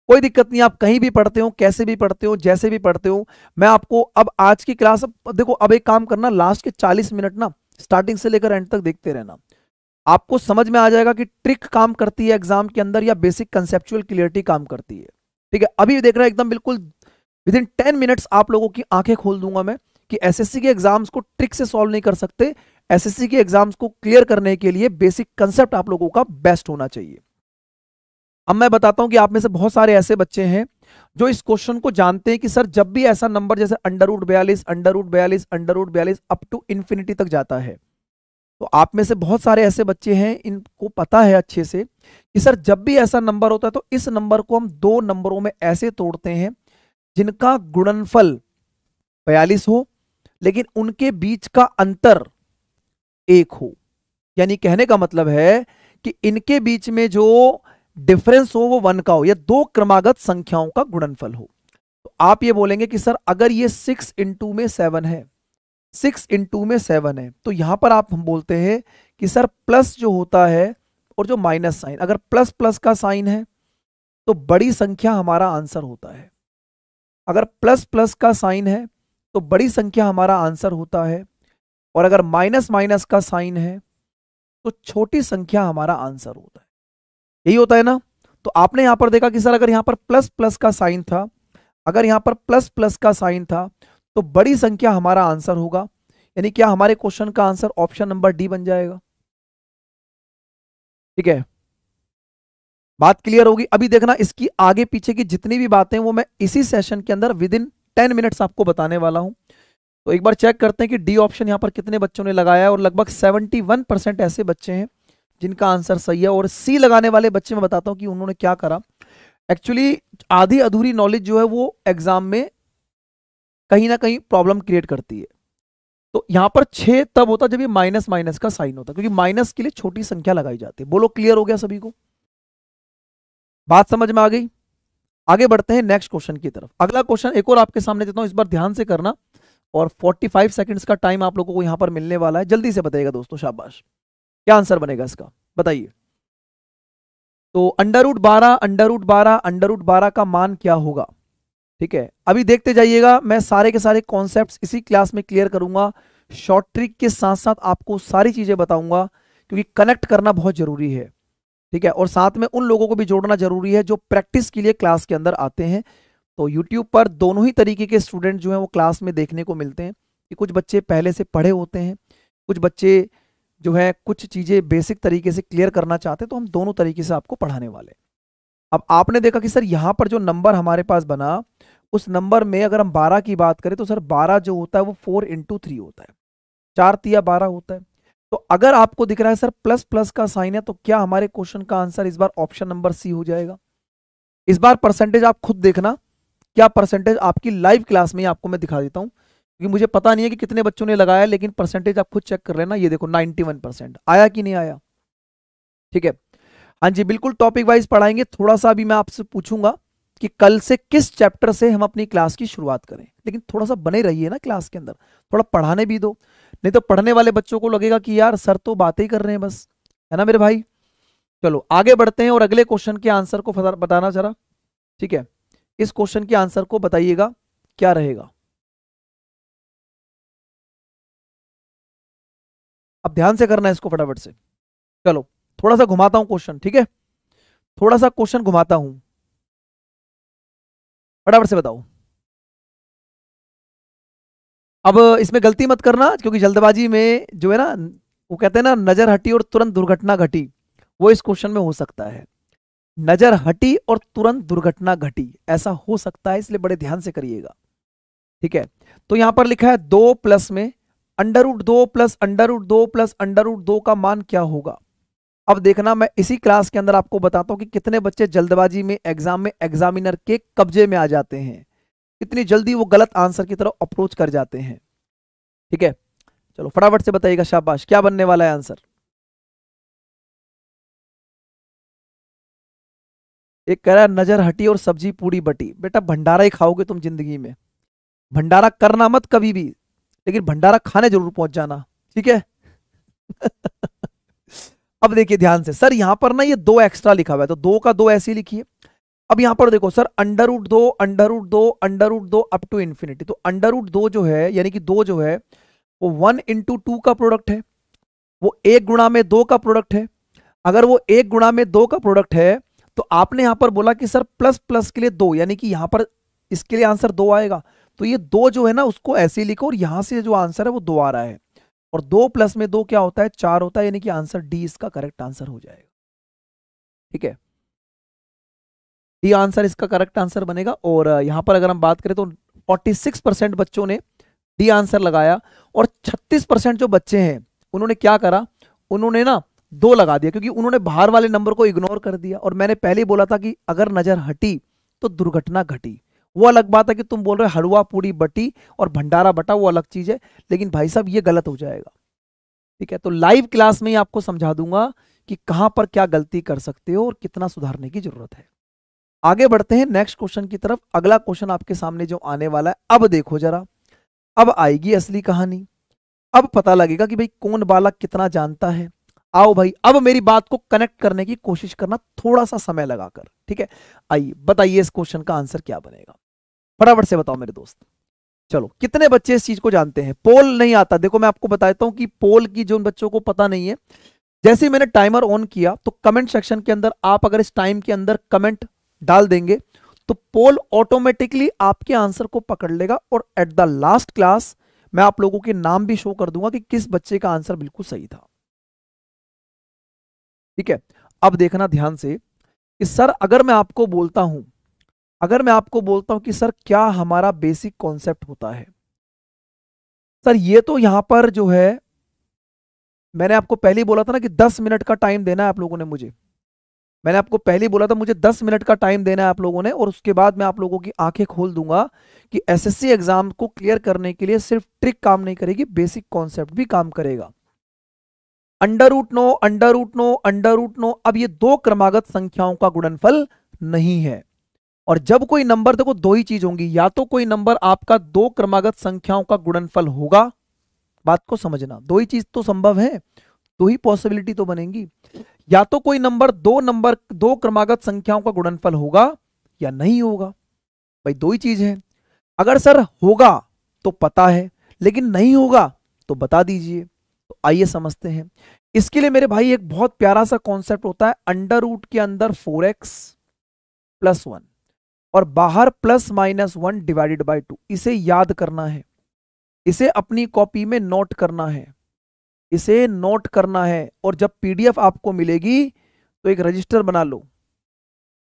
कोई दिक्कत नहीं आप कहीं भी पढ़ते हो कैसे भी पढ़ते हो जैसे भी पढ़ते हो मैं आपको अब आज की क्लास देखो अब एक काम करना लास्ट के 40 मिनट ना स्टार्टिंग से लेकर एंड तक देखते रहना आपको समझ में आ जाएगा कि ट्रिक काम करती है एग्जाम के अंदर या बेसिक कंसेप्चुअल क्लियरिटी काम करती है ठीक है अभी देख रहे हैं एकदम बिल्कुल विद इन टेन मिनट्स आप लोगों की आंखें खोल दूंगा मैं कि एसएससी के एग्जाम्स को ट्रिक से सॉल्व नहीं कर सकते एसएससी के एग्जाम्स को क्लियर करने के लिए बेसिक कंसेप्ट आप लोगों का बेस्ट होना चाहिए अब मैं बताता हूं कि आप में से बहुत सारे ऐसे बच्चे हैं जो इस क्वेश्चन को जानते हैं कि सर जब भी ऐसा नंबर जैसे अंडर रूट बयालीस अंडर रूट बयालीस अंडर रूट बयालीस अप टू इन्फिनिटी तक जाता है तो आप में से बहुत सारे ऐसे बच्चे हैं इनको पता है अच्छे से कि सर जब भी ऐसा नंबर होता है तो इस नंबर को हम दो नंबरों में ऐसे तोड़ते हैं जिनका गुणनफल बयालीस हो लेकिन उनके बीच का अंतर एक हो यानी कहने का मतलब है कि इनके बीच में जो डिफरेंस हो वो वन का हो या दो क्रमागत संख्याओं का गुणनफल हो तो आप ये बोलेंगे कि सर अगर ये सिक्स इंटू में सेवन है सिक्स इंटू में सेवन है तो यहां पर आप हम बोलते हैं कि सर प्लस जो होता है और जो माइनस साइन अगर प्लस प्लस का साइन है तो बड़ी संख्या हमारा आंसर होता है अगर प्लस प्लस का साइन है तो बड़ी संख्या हमारा आंसर होता है और अगर माइनस माइनस का साइन है तो छोटी संख्या हमारा आंसर होता है यही होता है ना तो आपने यहां पर देखा कि सर अगर यहां पर प्लस प्लस का साइन था अगर यहां पर प्लस प्लस का साइन था तो बड़ी संख्या हमारा आंसर होगा यानी क्या हमारे क्वेश्चन का आंसर ऑप्शन नंबर डी बन जाएगा ठीक है बात क्लियर होगी अभी देखना इसकी आगे पीछे की जितनी भी बातें वो मैं इसी सेशन के अंदर विद इन टेन मिनट्स आपको बताने वाला हूं तो एक बार चेक करते हैं कि डी ऑप्शन यहां पर कितने बच्चों ने लगाया है और लगभग सेवेंटी वन परसेंट ऐसे बच्चे हैं जिनका आंसर सही है और सी लगाने वाले बच्चे मैं बताता हूँ कि उन्होंने क्या करा एक्चुअली आधी अधूरी नॉलेज जो है वो एग्जाम में कहीं ना कहीं प्रॉब्लम क्रिएट करती है तो यहां पर छः तब होता जब ये माइनस माइनस का साइन होता क्योंकि माइनस के लिए छोटी संख्या लगाई जाती है बोलो क्लियर हो गया सभी को बात समझ में आ गई आगे बढ़ते हैं नेक्स्ट क्वेश्चन की तरफ अगला क्वेश्चन एक और आपके सामने देता हूं इस बार ध्यान से करना और 45 सेकंड्स का टाइम आप लोगों को यहां पर मिलने वाला है जल्दी से बताइएगा दोस्तों शाबाश क्या आंसर बनेगा इसका बताइए तो अंडर रूट बारह अंडर रूट बारह अंडर रूट बारह का मान क्या होगा ठीक है अभी देखते जाइएगा मैं सारे के सारे कॉन्सेप्ट इसी क्लास में क्लियर करूंगा शॉर्ट ट्रिक के साथ साथ आपको सारी चीजें बताऊंगा क्योंकि कनेक्ट करना बहुत जरूरी है ठीक है और साथ में उन लोगों को भी जोड़ना जरूरी है जो प्रैक्टिस के लिए क्लास के अंदर आते हैं तो यूट्यूब पर दोनों ही तरीके के स्टूडेंट जो है वो क्लास में देखने को मिलते हैं कि कुछ बच्चे पहले से पढ़े होते हैं कुछ बच्चे जो है कुछ चीज़ें बेसिक तरीके से क्लियर करना चाहते हैं तो हम दोनों तरीके से आपको पढ़ाने वाले हैं अब आपने देखा कि सर यहाँ पर जो नंबर हमारे पास बना उस नंबर में अगर हम 12 की बात करें तो सर बारह जो होता है वो 4 इंटू थ्री होता है चार तिया बारह होता है तो अगर आपको दिख रहा है सर प्लस प्लस का साइन है तो क्या हमारे क्वेश्चन का आंसर इस बार ऑप्शन नंबर सी हो जाएगा इस बार परसेंटेज आप खुद देखना क्या परसेंटेज आपकी लाइव क्लास में आपको मैं दिखा देता हूँ क्योंकि मुझे पता नहीं है कि कितने बच्चों ने लगाया लेकिन परसेंटेज आप खुद चेक कर लेना ये देखो 91 परसेंट आया कि नहीं आया ठीक है हाँ जी बिल्कुल टॉपिक वाइज पढ़ाएंगे थोड़ा सा अभी मैं आपसे पूछूंगा कि कल से किस चैप्टर से हम अपनी क्लास की शुरुआत करें लेकिन थोड़ा सा बने रहिए ना क्लास के अंदर थोड़ा पढ़ाने भी दो नहीं तो पढ़ने वाले बच्चों को लगेगा कि यार सर तो बातें ही कर रहे हैं बस है ना मेरे भाई चलो आगे बढ़ते हैं और अगले क्वेश्चन के आंसर को बताना जरा ठीक है इस क्वेश्चन के आंसर को बताइएगा क्या रहेगा अब ध्यान से करना है इसको फटाफट से चलो थोड़ा सा घुमाता हूं क्वेश्चन ठीक है थोड़ा सा क्वेश्चन घुमाता हूं फटाफट से बताओ अब इसमें गलती मत करना क्योंकि जल्दबाजी में जो है ना वो कहते हैं ना नजर हटी और तुरंत दुर्घटना घटी वो इस क्वेश्चन में हो सकता है नजर हटी और तुरंत दुर्घटना घटी ऐसा हो सकता है इसलिए बड़े ध्यान से करिएगा ठीक है तो यहां पर लिखा है दो प्लस में अंडर उड दो प्लस अंडर उड दो प्लस अंडर उड दो का मान क्या होगा अब देखना मैं इसी क्लास के अंदर आपको बताता हूँ कि कितने बच्चे जल्दबाजी में एग्जाम में एग्जामिनर के कब्जे में आ जाते हैं कितनी जल्दी वो गलत आंसर की तरफ अप्रोच कर जाते हैं ठीक है चलो फटाफट से बताइएगा शाबाश क्या बनने वाला है आंसर एक कह रहा है नजर हटी और सब्जी पूरी बटी बेटा भंडारा ही खाओगे तुम जिंदगी में भंडारा करना मत कभी भी लेकिन भंडारा खाने जरूर पहुंच जाना ठीक है अब देखिए ध्यान से सर यहां पर ना ये दो एक्स्ट्रा लिखा हुआ है तो दो का दो ऐसे लिखिए अब यहां पर देखो सर अंडर उड दो अंडर उड दो अंडर उड दो अप टू इंफिनिटी तो अंडर उड दो जो है यानी कि दो जो है वो वन इंटू टू का प्रोडक्ट है वो एक गुणा में दो का प्रोडक्ट है अगर वो एक गुणा में दो का प्रोडक्ट है तो आपने यहां पर बोला कि सर प्लस प्लस के लिए दो यानी कि यहां पर इसके लिए आंसर दो आएगा तो ये दो जो है ना उसको ऐसे ही लिखो और यहां से जो आंसर है वो दो आ रहा है और दो प्लस में दो क्या होता है चार होता है यानी कि आंसर डी इसका करेक्ट आंसर हो जाएगा ठीक है डी आंसर इसका करेक्ट आंसर बनेगा और यहां पर अगर हम बात करें तो 46 परसेंट बच्चों ने डी आंसर लगाया और 36 परसेंट जो बच्चे हैं उन्होंने क्या करा उन्होंने ना दो लगा दिया क्योंकि उन्होंने बाहर वाले नंबर को इग्नोर कर दिया और मैंने पहले ही बोला था कि अगर नजर हटी तो दुर्घटना घटी वो अलग बात है कि तुम बोल रहे हो हलवा पूरी बटी और भंडारा बटा वो अलग चीज़ है लेकिन भाई साहब ये गलत हो जाएगा ठीक है तो लाइव क्लास में ही आपको समझा दूंगा कि कहां पर क्या गलती कर सकते हो और कितना सुधारने की जरूरत है आगे बढ़ते हैं नेक्स्ट क्वेश्चन की तरफ अगला क्वेश्चन आपके सामने जो आने वाला है अब देखो जरा अब आएगी असली कहानी अब पता लगेगा कि भाई कौन बालक कितना जानता है आओ भाई अब मेरी बात को कनेक्ट करने की कोशिश करना थोड़ा सा समय लगाकर ठीक है आइए बताइए इस क्वेश्चन का आंसर क्या बनेगा फटाफट से बताओ मेरे दोस्त चलो कितने बच्चे इस चीज को जानते हैं पोल नहीं आता देखो मैं आपको बताता हूं कि पोल की जो उन बच्चों को पता नहीं है जैसे ही मैंने टाइमर ऑन किया तो कमेंट सेक्शन के अंदर आप अगर इस टाइम के अंदर कमेंट डाल देंगे तो पोल ऑटोमेटिकली आपके आंसर को पकड़ लेगा और एट द लास्ट क्लास मैं आप लोगों के नाम भी शो कर दूंगा कि किस बच्चे का आंसर बिल्कुल सही था ठीक है अब देखना ध्यान से कि सर अगर मैं आपको बोलता हूं अगर मैं आपको बोलता हूं कि सर क्या हमारा बेसिक कॉन्सेप्ट होता है सर ये तो यहां पर जो है मैंने आपको पहले ही बोला था ना कि 10 मिनट का टाइम देना है आप लोगों ने मुझे मैंने आपको पहले ही बोला था मुझे 10 मिनट का टाइम देना है आप लोगों ने और उसके बाद मैं आप लोगों की आंखें खोल दूंगा कि एसएससी एग्जाम को क्लियर करने के लिए सिर्फ ट्रिक काम नहीं करेगी बेसिक कॉन्सेप्ट भी काम करेगा अंडर रूट नो अंडर रूट नो अंडर रूट नो अब ये दो क्रमागत संख्याओं का गुणनफल नहीं है और जब कोई नंबर देखो दो ही चीज होंगी या तो कोई नंबर आपका दो क्रमागत संख्याओं का गुणनफल होगा बात को समझना दो ही चीज तो संभव है दो ही पॉसिबिलिटी तो बनेगी या तो कोई नंबर दो नंबर दो क्रमागत संख्याओं का गुणनफल होगा या नहीं होगा भाई दो ही चीज है अगर सर होगा तो पता है लेकिन नहीं होगा तो बता दीजिए तो आइए समझते हैं इसके लिए मेरे भाई एक बहुत प्यारा सा कॉन्सेप्ट होता है अंडर रूट के अंदर फोर एक्स प्लस वन और बाहर plus minus one divided by two इसे याद करना है इसे अपनी कॉपी में नोट करना है इसे नोट करना है और जब पीडीएफ आपको मिलेगी तो एक रजिस्टर बना लो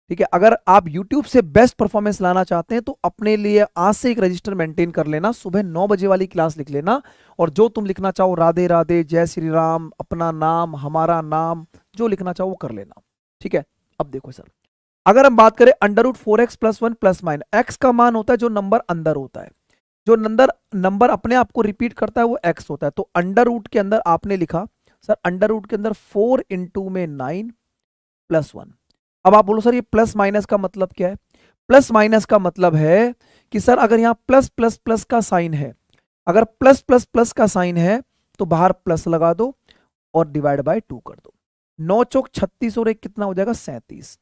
ठीक है अगर आप यूट्यूब से बेस्ट परफॉर्मेंस लाना चाहते हैं तो अपने लिए आज से एक रजिस्टर मेंटेन कर लेना सुबह नौ बजे वाली क्लास लिख लेना और जो तुम लिखना चाहो राधे राधे जय श्री राम अपना नाम हमारा नाम जो लिखना चाहो वो कर लेना ठीक है अब देखो सर अगर हम बात करें under root four x plus one plus minus x का मान होता है जो नंबर अंदर होता है जो नंबर नंबर अपने आप को रिपीट करता है वो एक्स होता है तो अंडर रूट के अंदर आपने लिखा सर अंडर रूट के अंदर फोर इंटू में नाइन प्लस वन अब आप बोलो सर ये प्लस माइनस का मतलब क्या है प्लस माइनस का मतलब है कि सर अगर यहाँ प्लस प्लस प्लस का साइन है अगर प्लस प्लस प्लस का साइन है तो बाहर प्लस लगा दो और डिवाइड बाय टू कर दो नौ चौक छत्तीस और एक कितना हो जाएगा सैंतीस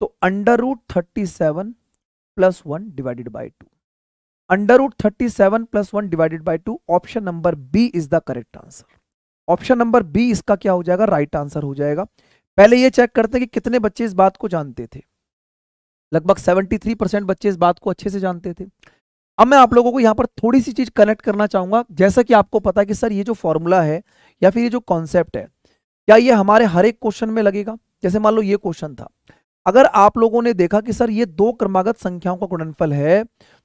तो under root thirty seven plus one divided by two under root thirty seven plus one divided by two option number B is the correct answer option number B इसका क्या हो जाएगा राइट right आंसर हो जाएगा पहले ये check करते हैं कि कितने बच्चे इस बात को जानते थे लगभग 73 परसेंट बच्चे इस बात को अच्छे से जानते थे अब मैं आप लोगों को यहाँ पर थोड़ी सी चीज कनेक्ट करना चाहूंगा जैसा कि आपको पता है कि सर ये जो फॉर्मूला है या फिर ये जो कॉन्सेप्ट है क्या ये हमारे हर एक क्वेश्चन में लगेगा जैसे मान लो ये क्वेश्चन था अगर आप लोगों ने देखा कि सर ये दो क्रमागत संख्याओं का गुणनफल है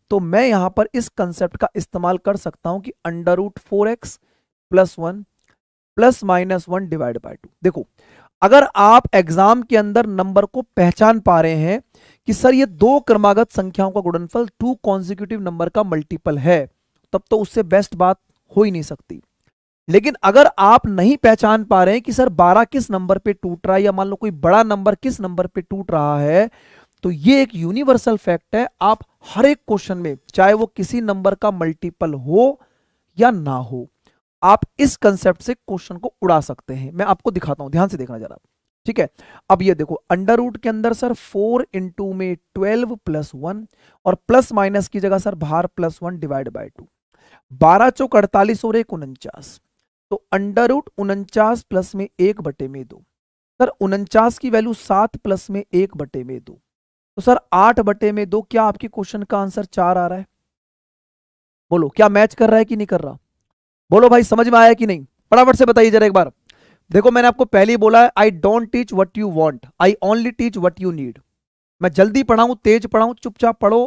तो मैं यहां पर इस कंसेप्ट का इस्तेमाल कर सकता हूं कि under root four x plus one plus minus one divide by two देखो अगर आप एग्जाम के अंदर नंबर को पहचान पा रहे हैं कि सर ये दो क्रमागत संख्याओं का गुणनफल टू कॉन्जिक्यूटिव नंबर का मल्टीपल है तब तो उससे बेस्ट बात हो ही नहीं सकती लेकिन अगर आप नहीं पहचान पा रहे हैं कि सर 12 किस नंबर पे टूट रहा है या मान लो कोई बड़ा नंबर किस नंबर पे टूट रहा है तो ये एक यूनिवर्सल फैक्ट है आप हर एक क्वेश्चन में चाहे वो किसी नंबर का मल्टीपल हो या ना हो आप इस कंसेप्ट से क्वेश्चन को उड़ा सकते हैं मैं आपको दिखाता हूं ध्यान से देखना जरा ठीक है अब ये देखो अंडर रूट के अंदर सर फोर इंटू में ट्वेल्व प्लस वन और प्लस माइनस की जगह सर बाहर plus one divide by two बारह चौक अड़तालीस और एक उनचास तो अंडर रूट उनचास प्लस में एक बटे में दो सर उनचास की वैल्यू सात प्लस में एक बटे में दो तो सर आठ बटे में दो क्या आपके क्वेश्चन का आंसर चार आ रहा है बोलो क्या मैच कर रहा है कि नहीं कर रहा बोलो भाई समझ में आया कि नहीं फटाफट से बताइए जरा एक बार देखो मैंने आपको पहले ही बोला I don't teach what you want I only teach what you need मैं जल्दी पढ़ाऊं तेज पढ़ाऊं चुपचाप पढ़ो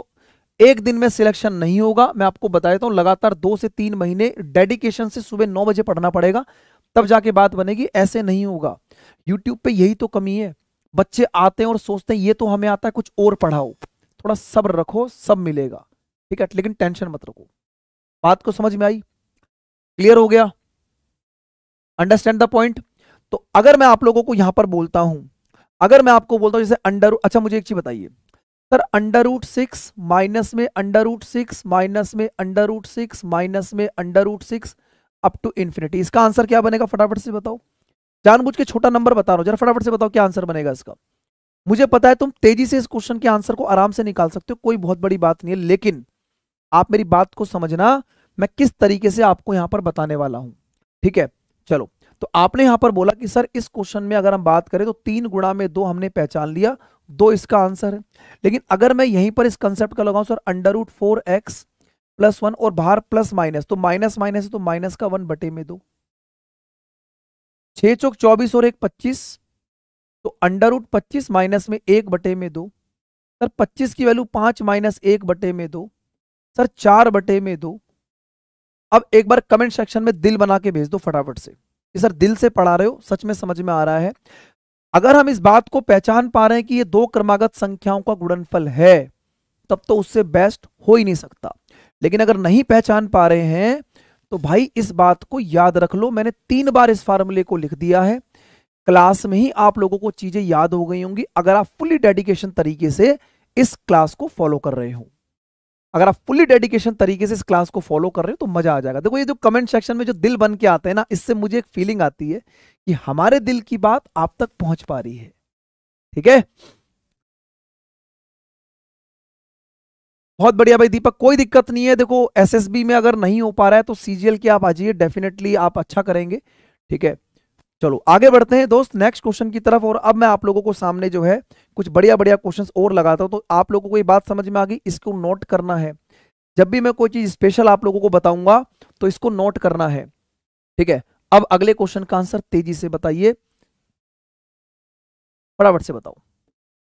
एक दिन में सिलेक्शन नहीं होगा मैं आपको बता देता हूं लगातार दो से तीन महीने डेडिकेशन से सुबह नौ बजे पढ़ना पड़ेगा तब जाके बात बनेगी ऐसे नहीं होगा यूट्यूब पे यही तो कमी है बच्चे आते हैं और सोचते हैं ये तो हमें आता है कुछ और पढ़ाओ थोड़ा सब्र रखो सब मिलेगा ठीक है लेकिन टेंशन मत रखो बात को समझ में आई क्लियर हो गया अंडरस्टैंड द पॉइंट तो अगर मैं आप लोगों को यहां पर बोलता हूं अगर मैं आपको बोलता हूं जैसे अंडर अच्छा मुझे एक चीज बताइए sir under root six minus में अंडर रूट सिक्स माइनस में अंडर रूट सिक्स माइनस में under root six up to infinity इसका आंसर क्या बनेगा फटाफट से बताओ जानबूझ के छोटा नंबर बता रहा हूँ जरा फटाफट से बताओ क्या आंसर बनेगा इसका मुझे पता है तुम तेजी से इस क्वेश्चन के आंसर को आराम से निकाल सकते हो कोई बहुत बड़ी बात नहीं है लेकिन आप मेरी बात को समझना मैं किस तरीके से आपको यहाँ पर बताने वाला हूँ ठीक है चलो तो आपने यहाँ पर बोला कि सर इस क्वेश्चन में अगर हम बात करें तो तीन गुणा में दो हमने पहचान लिया दो इसका आंसर है लेकिन अगर मैं यहीं पर इस कंसेप्ट का लगाऊं sir under root four x plus one और बाहर प्लस माइनस तो माइनस माइनस है तो माइनस का वन बटे में दो छ चौक चौबीस और एक पच्चीस तो अंडर रूट पच्चीस माइनस में एक बटे में दो सर पच्चीस की वैल्यू पांच माइनस एक बटे में दो सर चार बटे में दो अब एक बार कमेंट सेक्शन में दिल बना के भेज दो फटाफट से सर दिल से पढ़ा रहे हो सच में समझ में आ रहा है अगर हम इस बात को पहचान पा रहे हैं कि ये दो क्रमागत संख्याओं का गुणनफल है तब तो उससे बेस्ट हो ही नहीं सकता लेकिन अगर नहीं पहचान पा रहे हैं तो भाई इस बात को याद रख लो मैंने तीन बार इस फार्मूले को लिख दिया है क्लास में ही आप लोगों को चीजें याद हो गई होंगी अगर आप फुली डेडिकेशन तरीके से इस क्लास को फॉलो कर रहे हो अगर आप फुली डेडिकेशन तरीके से इस क्लास को फॉलो कर रहे हो तो मजा आ जाएगा देखो ये जो कमेंट सेक्शन में जो दिल बन के आते हैं ना इससे मुझे एक फीलिंग आती है कि हमारे दिल की बात आप तक पहुंच पा रही है ठीक है बहुत बढ़िया भाई दीपक कोई दिक्कत नहीं है देखो एसएसबी में अगर नहीं हो पा रहा है तो सीजीएल की आप आ जाइए डेफिनेटली आप अच्छा करेंगे ठीक है चलो आगे बढ़ते हैं दोस्त नेक्स्ट क्वेश्चन की तरफ और अब मैं आप लोगों को सामने जो है कुछ बढ़िया बढ़िया क्वेश्चंस और लगाता हूं तो आप लोगों को ये बात समझ में आ गई इसको नोट करना है जब भी मैं कोई चीज स्पेशल आप लोगों को बताऊंगा तो इसको नोट करना है ठीक है अब अगले क्वेश्चन का आंसर तेजी से बताइए फटाफट से बताओ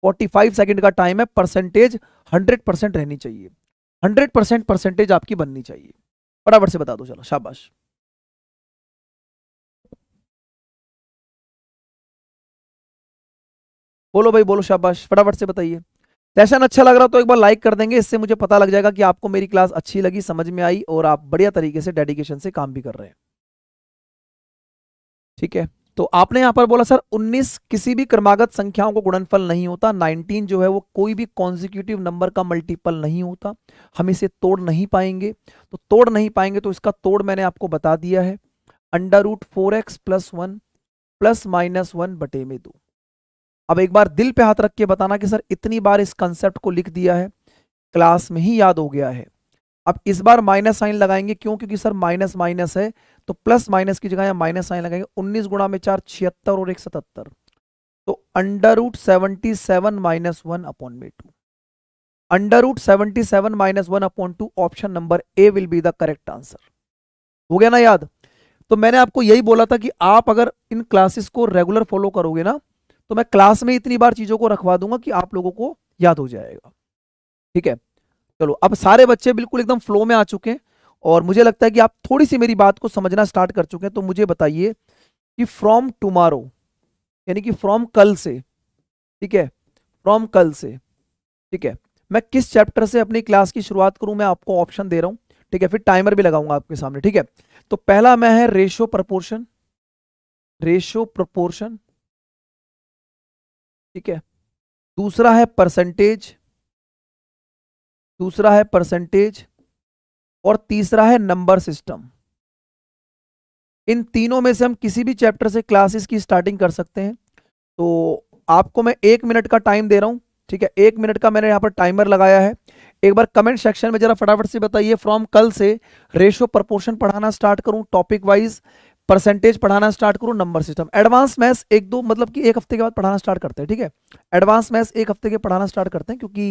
45 सेकंड का टाइम है परसेंटेज 100 परसेंट रहनी चाहिए 100 परसेंट परसेंटेज आपकी बननी चाहिए फटाफट से बता दो चलो शाबाश बोलो भाई बोलो शाबाश फटाफट से बताइए सेशन अच्छा लग रहा तो एक बार लाइक कर देंगे इससे मुझे पता लग जाएगा कि आपको मेरी क्लास अच्छी लगी समझ में आई और आप बढ़िया तरीके से डेडिकेशन से काम भी कर रहे हैं ठीक है तो आपने यहां पर बोला सर 19 किसी भी क्रमागत संख्याओं को गुणनफल नहीं होता 19 जो है वो कोई भी कॉन्जिक्यूटिव नंबर का मल्टीपल नहीं होता हम इसे तोड़ नहीं पाएंगे तो तोड़ नहीं पाएंगे तो इसका तोड़ मैंने आपको बता दिया है under root four x plus one plus minus one बटे में दो अब एक बार दिल पे हाथ रख के बताना कि सर इतनी बार इस कंसेप्ट को लिख दिया है क्लास में ही याद हो गया है अब इस बार माइनस साइन लगाएंगे क्यों क्योंकि सर माइनस माइनस है तो प्लस माइनस की जगह यहाँ माइनस साइन लगाएंगे उन्नीस गुणा में चार छिहत्तर और एक सतहत्तर तो under root seventy seven minus one upon में two under root seventy seven minus one upon two option number A will be the correct answer हो गया ना याद तो मैंने आपको यही बोला था कि आप अगर इन क्लासेस को रेगुलर फॉलो करोगे ना तो मैं क्लास में इतनी बार चीजों को रखवा दूंगा कि आप लोगों को याद हो जाएगा ठीक है चलो अब सारे बच्चे बिल्कुल एकदम फ्लो में आ चुके हैं और मुझे लगता है कि आप थोड़ी सी मेरी बात को समझना स्टार्ट कर चुके हैं तो मुझे बताइए कि फ्रॉम टुमारो यानी कि फ्रॉम कल से ठीक है फ्रॉम कल से ठीक है मैं किस चैप्टर से अपनी क्लास की शुरुआत करूं मैं आपको ऑप्शन दे रहा हूं ठीक है फिर टाइमर भी लगाऊंगा आपके सामने ठीक है तो पहला मैं है रेशो प्रपोर्शन रेशो प्रपोर्शन ठीक है दूसरा है परसेंटेज दूसरा है परसेंटेज और तीसरा है नंबर सिस्टम इन तीनों में से हम किसी भी चैप्टर से क्लासेस की स्टार्टिंग कर सकते हैं तो आपको मैं एक मिनट का टाइम दे रहा हूं ठीक है एक मिनट का मैंने यहां पर टाइमर लगाया है एक बार कमेंट सेक्शन में जरा फटाफट से बताइए फ्रॉम कल से रेशियो प्रपोर्शन पढ़ाना स्टार्ट करूं टॉपिक वाइज परसेंटेज पढ़ाना स्टार्ट करूं नंबर सिस्टम एडवांस मैथ्स एक दो मतलब कि एक हफ्ते के बाद पढ़ाना स्टार्ट करते हैं ठीक है एडवांस मैथ्स एक हफ्ते के पढ़ाना स्टार्ट करते हैं क्योंकि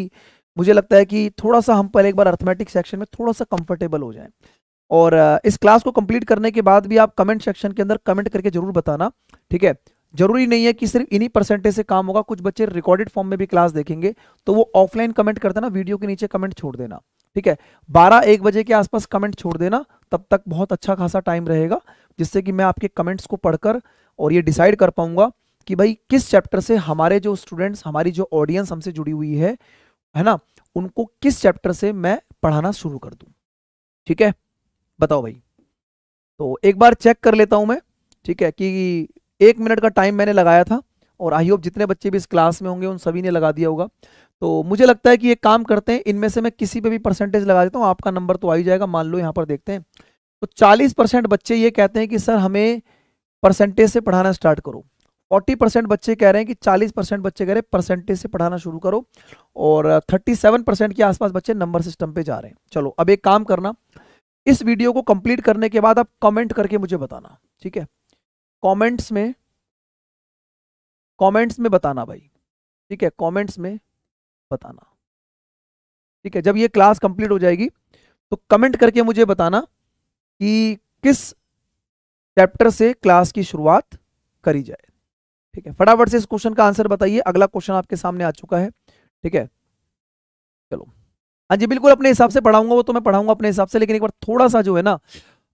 मुझे लगता है कि थोड़ा सा हम पहले एक बार अर्थमेटिक सेक्शन में थोड़ा सा कंफर्टेबल हो जाए और इस क्लास को कंप्लीट करने के बाद भी आप कमेंट सेक्शन के अंदर कमेंट करके जरूर बताना ठीक है जरूरी नहीं है कि सिर्फ इन्हीं परसेंटेज से काम होगा कुछ बच्चे रिकॉर्डेड फॉर्म में भी क्लास देखेंगे तो वो ऑफलाइन कमेंट कर देना वीडियो के नीचे कमेंट छोड़ देना ठीक है बारह एक बजे के आसपास कमेंट छोड़ देना तब तक बहुत अच्छा खासा टाइम रहेगा जिससे कि मैं आपके कमेंट्स को पढ़कर और ये डिसाइड कर पाऊंगा कि भाई किस चैप्टर से हमारे जो स्टूडेंट्स हमारी जो ऑडियंस हमसे जुड़ी हुई है है ना उनको किस चैप्टर से मैं पढ़ाना शुरू कर दू ठीक है बताओ भाई तो एक बार चेक कर लेता हूं मैं ठीक है कि एक मिनट का टाइम मैंने लगाया था और आई होप जितने बच्चे भी इस क्लास में होंगे उन सभी ने लगा दिया होगा तो मुझे लगता है कि एक काम करते हैं इनमें से मैं किसी पे भी परसेंटेज लगा देता हूँ आपका नंबर तो आ ही जाएगा मान लो यहाँ पर देखते हैं तो 40 परसेंट बच्चे ये कहते हैं कि सर हमें परसेंटेज से पढ़ाना स्टार्ट करो फोर्टी परसेंट बच्चे कह रहे हैं कि चालीस परसेंट बच्चे कह रहे हैं परसेंटेज से पढ़ाना शुरू करो और थर्टी सेवन परसेंट के आसपास बच्चे नंबर सिस्टम पे जा रहे हैं चलो अब एक काम करना इस वीडियो को कंप्लीट करने के बाद आप कमेंट करके मुझे बताना ठीक है कमेंट्स में कमेंट्स में बताना भाई ठीक है कॉमेंट्स में बताना ठीक है जब ये क्लास कंप्लीट हो जाएगी तो कमेंट करके मुझे बताना कि किस चैप्टर से क्लास की शुरुआत करी जाए ठीक है फटाफट से इस क्वेश्चन का आंसर बताइए अगला क्वेश्चन आपके सामने आ चुका है ठीक है चलो हाँ जी बिल्कुल अपने हिसाब से पढ़ाऊंगा वो तो मैं पढ़ाऊंगा अपने हिसाब से लेकिन एक बार थोड़ा सा जो है ना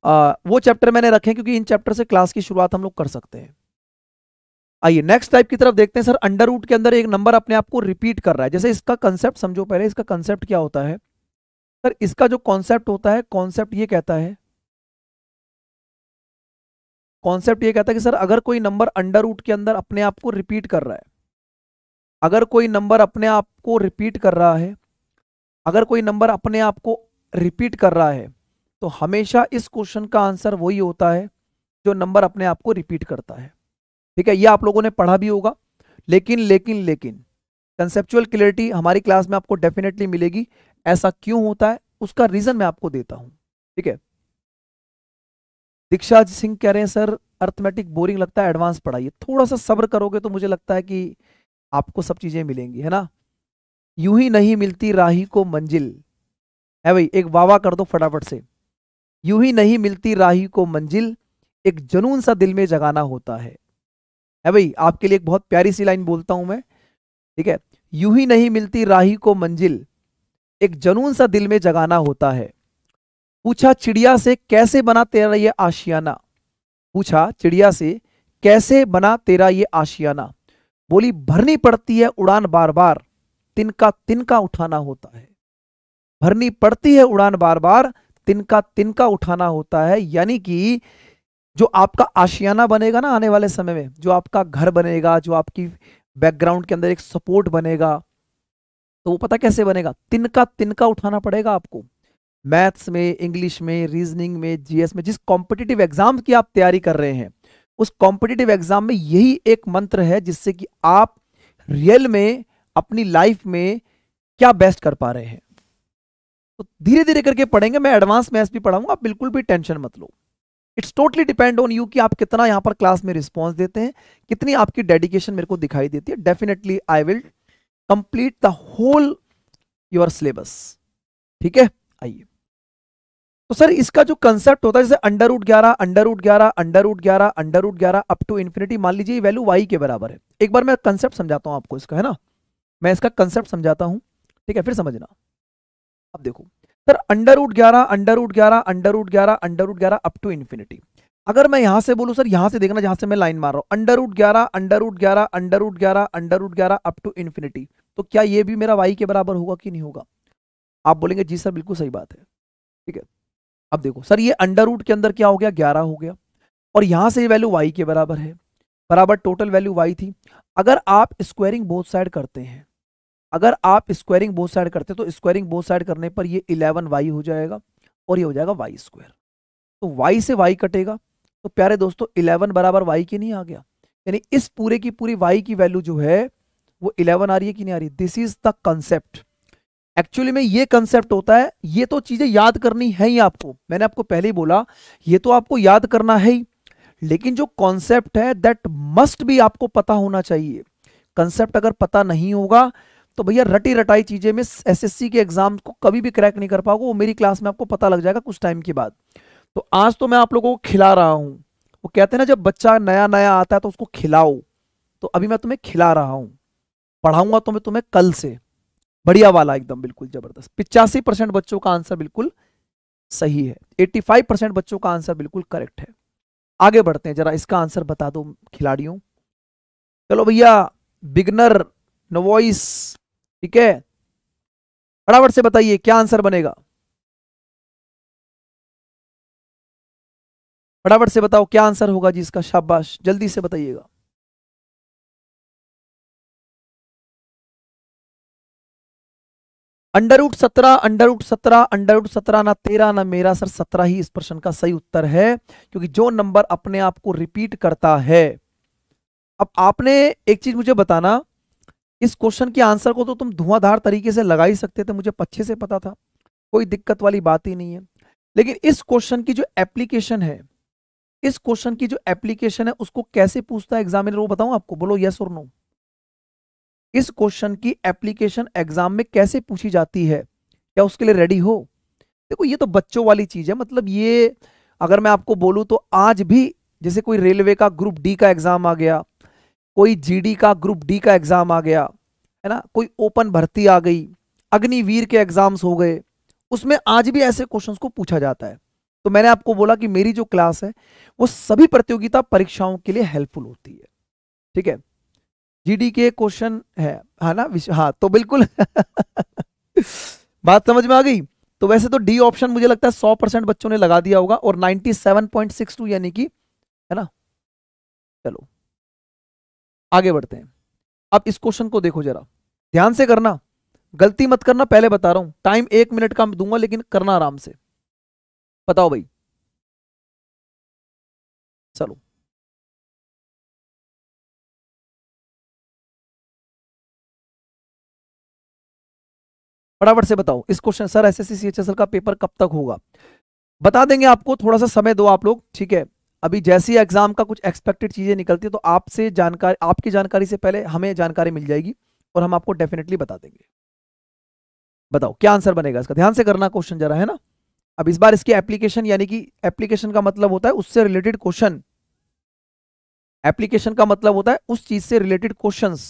आ, वो चैप्टर मैंने रखे क्योंकि इन चैप्टर से क्लास की शुरुआत हम लोग कर सकते हैं आइए नेक्स्ट टाइप की तरफ देखते हैं सर अंडर के अंदर एक नंबर अपने आप को रिपीट कर रहा है जैसे इसका कंसेप्ट समझो पहले इसका कंसेप्ट क्या होता है सर इसका जो कॉन्सेप्ट होता है कॉन्सेप्ट ये कहता है कॉन्सेप्ट ये कहता है कि सर अगर कोई नंबर अंडर रूट के अंदर अपने आप को रिपीट कर रहा है अगर कोई नंबर अपने आप को रिपीट कर रहा है अगर कोई नंबर अपने आप को रिपीट कर रहा है तो हमेशा इस क्वेश्चन का आंसर वही होता है जो नंबर अपने आप को रिपीट करता है ठीक है ये आप लोगों ने पढ़ा भी होगा लेकिन लेकिन लेकिन कंसेप्चुअल क्लियरिटी हमारी क्लास में आपको डेफिनेटली मिलेगी ऐसा क्यों होता है उसका रीज़न मैं आपको देता हूँ ठीक है दीक्षा सिंह कह रहे हैं सर अर्थमेटिक बोरिंग लगता है एडवांस पढ़ाइए थोड़ा सा सब्र करोगे तो मुझे लगता है कि आपको सब चीज़ें मिलेंगी है ना यूं ही नहीं मिलती राही को मंजिल है भाई एक वावा कर दो फटाफट से यूं ही नहीं मिलती राही को मंजिल एक जुनून सा दिल में जगाना होता है है भाई आपके लिए एक बहुत प्यारी सी लाइन बोलता हूं मैं ठीक है यूं ही नहीं मिलती राही को मंजिल एक जुनून सा दिल में जगाना होता है पूछा चिड़िया से कैसे बना तेरा ये आशियाना पूछा चिड़िया से कैसे बना तेरा ये आशियाना बोली भरनी पड़ती है उड़ान बार बार तिनका तिनका उठाना होता है भरनी पड़ती है उड़ान बार बार तिनका तिनका उठाना होता है यानी कि जो आपका आशियाना बनेगा ना आने वाले समय में जो आपका घर बनेगा जो आपकी बैकग्राउंड के अंदर एक सपोर्ट बनेगा तो वो पता कैसे बनेगा तिनका तिनका उठाना पड़ेगा आपको मैथ्स में इंग्लिश में रीजनिंग में जीएस में जिस कॉम्पिटिटिव एग्जाम की आप तैयारी कर रहे हैं उस कॉम्पिटिटिव एग्जाम में यही एक मंत्र है जिससे कि आप रियल में अपनी लाइफ में क्या बेस्ट कर पा रहे हैं तो धीरे धीरे करके पढ़ेंगे मैं एडवांस मैथ्स भी पढ़ाऊंगा आप बिल्कुल भी टेंशन मत लो it's totally depend on you कि आप कितना यहाँ पर क्लास में रिस्पॉन्स देते हैं कितनी आपकी डेडिकेशन मेरे को दिखाई देती है definitely I will complete the whole your syllabus ठीक है आइए तो सर इसका जो कंसेप्ट होता है जैसे अंडर रूट ग्यारह अंडर रूट ग्यारह अंडर रूट ग्यारह अंडर रूट ग्यारह अप टू इन्फिनिटी मान लीजिए वैल्यू वाई के बराबर है एक बार मैं कंसेप्ट समझाता हूँ आपको इसका है ना मैं इसका कंसेप्ट समझाता हूँ ठीक है फिर समझना अब देखो सर अंडर रूट ग्यारह अंडर रूट ग्यारह अंडर रूट ग्यारह अंडर रूट ग्यारह अप टू इन्फिनिटी अगर मैं यहां से बोलूँ सर यहां से देखना जहां से मैं लाइन मार रहा हूं अंडर रूट ग्यारह अंडर रूट ग्यारह अंडर रूट ग्यारह अंडर रूट ग्यारह अप टू इन्फिनिटी तो क्या ये भी मेरा वाई के बराबर होगा कि नहीं होगा आप बोलेंगे जी सर बिल्कुल सही बात है ठीक है अब देखो सर ये अंडर रूट के अंदर क्या हो गया ग्यारह हो गया और यहाँ से वैल्यू वाई के बराबर है बराबर टोटल वैल्यू वाई थी अगर आप स्क्वायरिंग बोथ साइड करते हैं अगर आप स्क्वायरिंग बोथ साइड करते हैं तो स्क्वायरिंग बोथ साइड करने पर ये इलेवन वाई हो जाएगा और ये हो जाएगा वाई स्क्वायर तो वाई से वाई कटेगा तो प्यारे दोस्तों इलेवन बराबर वाई के नहीं आ गया यानी इस पूरे की पूरी वाई की वैल्यू जो है वो इलेवन आ रही है कि नहीं आ रही this is the concept actually में ये कंसेप्ट होता है ये तो चीज़ें याद करनी है ही आपको मैंने आपको पहले ही बोला ये तो आपको याद करना है ही लेकिन जो कॉन्सेप्ट है दैट मस्ट भी आपको पता होना चाहिए कंसेप्ट अगर पता नहीं होगा तो भैया रटी रटाई चीज़ें में एसएससी के एग्जाम को कभी भी क्रैक नहीं कर पाओगे वो मेरी क्लास में आपको पता लग जाएगा कुछ टाइम के बाद तो आज तो मैं आप लोगों को खिला रहा हूं वो कहते हैं ना जब बच्चा नया नया आता है तो उसको खिलाओ तो अभी मैं तुम्हें खिला रहा हूं पढ़ाऊंगा तो मैं तुम्हें कल से बढ़िया वाला एकदम बिल्कुल जबरदस्त पिचासी परसेंट बच्चों का आंसर बिल्कुल सही है 85 परसेंट बच्चों का आंसर बिल्कुल करेक्ट है आगे बढ़ते हैं जरा इसका आंसर बता दो खिलाड़ियों चलो भैया बिगनर नवॉइस ठीक है फटाफट से बताइए क्या आंसर बनेगा फटाफट से बताओ क्या आंसर होगा जी इसका शाबाश जल्दी से बताइएगा अंडर सत्रह अंडर सत्रह अंडर सत्रह ना तेरह ना मेरा सर सत्रह ही इस प्रश्न का सही उत्तर है क्योंकि जो नंबर अपने आप को रिपीट करता है अब आपने एक चीज मुझे बताना इस क्वेश्चन के आंसर को तो तुम धुआंधार तरीके से लगा ही सकते थे मुझे पच्छे से पता था कोई दिक्कत वाली बात ही नहीं है लेकिन इस क्वेश्चन की जो एप्लीकेशन है इस क्वेश्चन की जो एप्लीकेशन है उसको कैसे पूछता है एग्जामिनर वो बताऊं आपको बोलो यस और नो इस क्वेश्चन की एप्लीकेशन एग्जाम में कैसे पूछी जाती है क्या उसके लिए रेडी हो देखो ये तो बच्चों वाली चीज़ है मतलब ये अगर मैं आपको बोलूं तो आज भी जैसे कोई रेलवे का ग्रुप डी का एग्ज़ाम आ गया कोई जीडी का ग्रुप डी का एग्ज़ाम आ गया है ना कोई ओपन भर्ती आ गई अग्निवीर के एग्ज़ाम्स हो गए उसमें आज भी ऐसे क्वेश्चन को पूछा जाता है तो मैंने आपको बोला कि मेरी जो क्लास है वो सभी प्रतियोगिता परीक्षाओं के लिए हेल्पफुल होती है ठीक है जीडी के क्वेश्चन है हाँ ना हाँ तो बिल्कुल बात समझ में आ गई तो वैसे तो डी ऑप्शन मुझे लगता है सौ परसेंट बच्चों ने लगा दिया होगा और ninety seven point six two यानी कि है ना चलो आगे बढ़ते हैं अब इस क्वेश्चन को देखो जरा ध्यान से करना गलती मत करना पहले बता रहा हूं टाइम एक मिनट का दूंगा लेकिन करना आराम से बताओ भाई चलो फटाफट से बताओ इस क्वेश्चन सर एस एस का पेपर कब तक होगा बता देंगे आपको थोड़ा सा समय दो आप लोग ठीक है अभी जैसे ही एग्जाम का कुछ एक्सपेक्टेड चीजें निकलती है तो आपसे जानकारी आपकी जानकारी से पहले हमें जानकारी मिल जाएगी और हम आपको डेफिनेटली बता देंगे बताओ क्या आंसर बनेगा इसका ध्यान से करना क्वेश्चन जरा है ना अब इस बार इसकी एप्लीकेशन यानी कि एप्लीकेशन का मतलब होता है उससे रिलेटेड क्वेश्चन एप्लीकेशन का मतलब होता है उस चीज से रिलेटेड क्वेश्चंस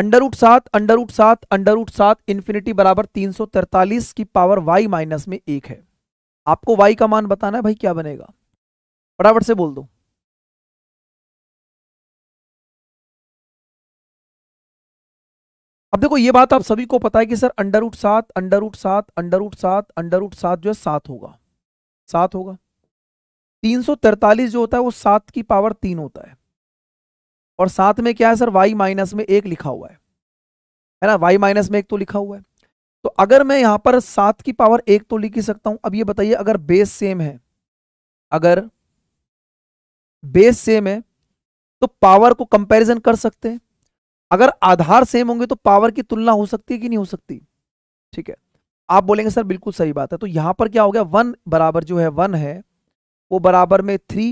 अंडर उठ सात अंडर उठ सात अंडर उठ सात इन्फिनिटी बराबर तीन सौ तैतालीस की पावर वाई माइनस में एक है आपको वाई का मान बताना है भाई क्या बनेगा बराबर से बोल दो अब देखो ये बात आप सभी को पता है कि सर अंडर उठ सात अंडर उठ सात अंडर उठ सात अंडर उठ सात जो है सात होगा सात होगा तीन सौ तैतालीस जो होता है वो सात की पावर तीन होता है और साथ में क्या है सर वाई माइनस में एक लिखा हुआ है है ना वाई माइनस में एक तो लिखा हुआ है तो अगर मैं यहां पर सात की पावर एक तो लिख ही सकता हूं अब ये बताइए अगर बेस सेम है अगर बेस सेम है तो पावर को कंपैरिजन कर सकते हैं अगर आधार सेम होंगे तो पावर की तुलना हो सकती है कि नहीं हो सकती ठीक है आप बोलेंगे सर बिल्कुल सही बात है तो यहां पर क्या हो गया वन बराबर जो है वन है वो बराबर में थ्री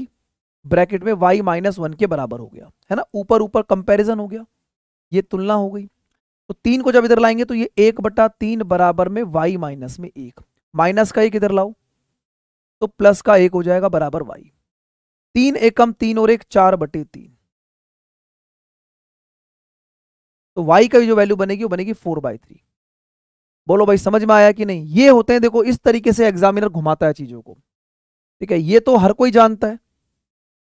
ब्रैकेट में वाई माइनस वन के बराबर हो गया है ना ऊपर ऊपर कंपेरिजन हो गया ये तुलना हो गई तो तीन को जब इधर लाएंगे तो ये एक बटा तीन बराबर में वाई माइनस में एक माइनस का एक इधर लाओ तो प्लस का एक हो जाएगा बराबर वाई तीन एकम तीन और एक चार बटे तीन तो वाई का जो वैल्यू बनेगी वो बनेगी फोर बाई थ्री बोलो भाई समझ में आया कि नहीं ये होते हैं देखो इस तरीके से एग्जामिनर घुमाता है चीजों को ठीक है ये तो हर कोई जानता है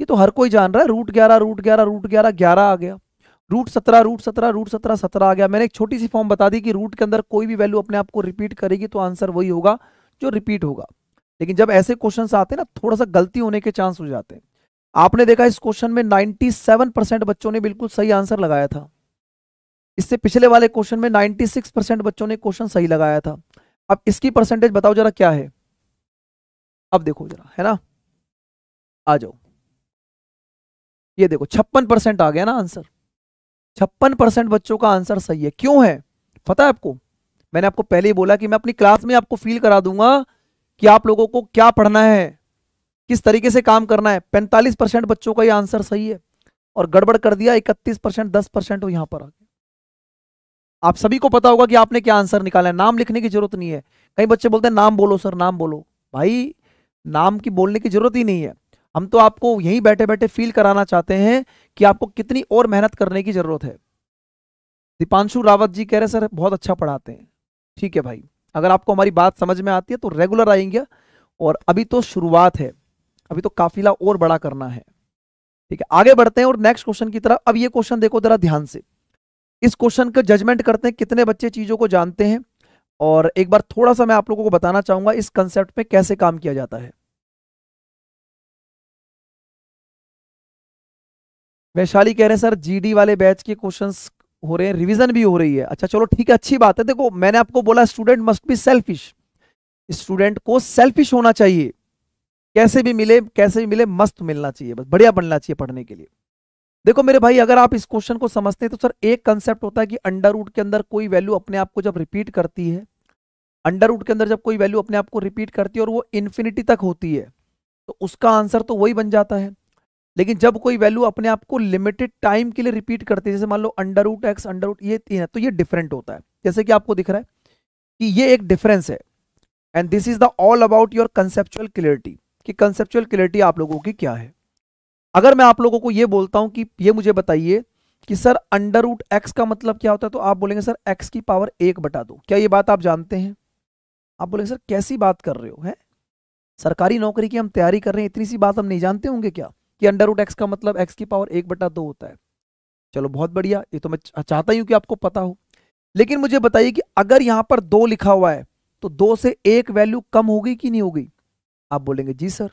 ये तो हर कोई जान रहा है रूट ग्यारह रूट ग्यारह रूट ग्यारह ग्यारह आ गया रूट सत्रह रूट सत्रह रूट सत्रह सत्रह आ गया मैंने एक छोटी सी फॉर्म बता दी कि रूट के अंदर कोई भी वैल्यू अपने आप को रिपीट करेगी तो आंसर वही होगा जो रिपीट होगा लेकिन जब ऐसे क्वेश्चन आते हैं ना थोड़ा सा गलती होने के चांस हो जाते हैं आपने देखा इस क्वेश्चन में 97 परसेंट बच्चों ने बिल्कुल सही आंसर लगाया था इससे पिछले वाले क्वेश्चन में 96 परसेंट बच्चों ने क्वेश्चन सही लगाया था अब इसकी परसेंटेज बताओ जरा क्या है अब देखो जरा है ना आ जाओ ये देखो छप्पन परसेंट आ गया ना आंसर छप्पन परसेंट बच्चों का आंसर सही है क्यों है पता है आपको मैंने आपको पहले ही बोला कि मैं अपनी क्लास में आपको फील करा दूंगा कि आप लोगों को क्या पढ़ना है किस तरीके से काम करना है पैंतालीस परसेंट बच्चों का ये आंसर सही है और गड़बड़ कर दिया इकतीस परसेंट दस परसेंट तो यहां पर आ गया आप सभी को पता होगा कि आपने क्या आंसर निकाला है नाम लिखने की जरूरत नहीं है कई बच्चे बोलते हैं नाम बोलो सर नाम बोलो भाई नाम की बोलने की जरूरत ही नहीं है हम तो आपको यहीं बैठे बैठे फील कराना चाहते हैं कि आपको कितनी और मेहनत करने की जरूरत है दीपांशु रावत जी कह रहे सर बहुत अच्छा पढ़ाते हैं ठीक है भाई अगर आपको हमारी बात समझ में आती है तो रेगुलर आएंगे और अभी तो शुरुआत है अभी तो काफिला और बड़ा करना है ठीक है आगे बढ़ते हैं और नेक्स्ट क्वेश्चन की तरफ अब ये क्वेश्चन देखो जरा ध्यान से इस क्वेश्चन का जजमेंट करते हैं कितने बच्चे चीजों को जानते हैं और एक बार थोड़ा सा मैं आप लोगों को बताना चाहूंगा इस कंसेप्ट में कैसे काम किया जाता है वैशाली कह रहे हैं सर जीडी वाले बैच के क्वेश्चन हो रहे हैं रिविजन भी हो रही है अच्छा चलो ठीक है अच्छी बात है देखो मैंने आपको बोला student must be selfish student को सेल्फिश होना चाहिए कैसे भी मिले कैसे भी मिले मस्त मिलना चाहिए बस बढ़िया बनना चाहिए पढ़ने के लिए देखो मेरे भाई अगर आप इस क्वेश्चन को समझते हैं तो सर एक कंसेप्ट होता है कि अंडर रूट के अंदर कोई वैल्यू अपने आप को जब रिपीट करती है अंडर रूट के अंदर जब कोई वैल्यू अपने आप को रिपीट करती है और वो इन्फिनिटी तक होती है तो उसका आंसर तो वही बन जाता है लेकिन जब कोई वैल्यू अपने आप को लिमिटेड टाइम के लिए रिपीट करती है जैसे मान लो under root X under root ये तीन है तो ये डिफरेंट होता है जैसे कि आपको दिख रहा है कि ये एक डिफरेंस है and this is the all about your conceptual clarity कि कंसेप्चुअल क्लियरिटी आप लोगों की क्या है अगर मैं आप लोगों को ये बोलता हूँ कि ये मुझे बताइए कि सर अंडर रूट एक्स का मतलब क्या होता है तो आप बोलेंगे सर एक्स की पावर एक बटा दो क्या ये बात आप जानते हैं आप बोलेंगे सर कैसी बात कर रहे हो है सरकारी नौकरी की हम तैयारी कर रहे हैं इतनी सी बात हम नहीं जानते होंगे क्या कि अंडर रूट एक्स का मतलब एक्स की पावर एक बटा दो होता है चलो बहुत बढ़िया ये तो मैं चाहता हूं कि आपको पता हो लेकिन मुझे बताइए कि अगर यहां पर दो लिखा हुआ है तो दो से एक वैल्यू कम हो गई कि नहीं हो गई आप बोलेंगे जी सर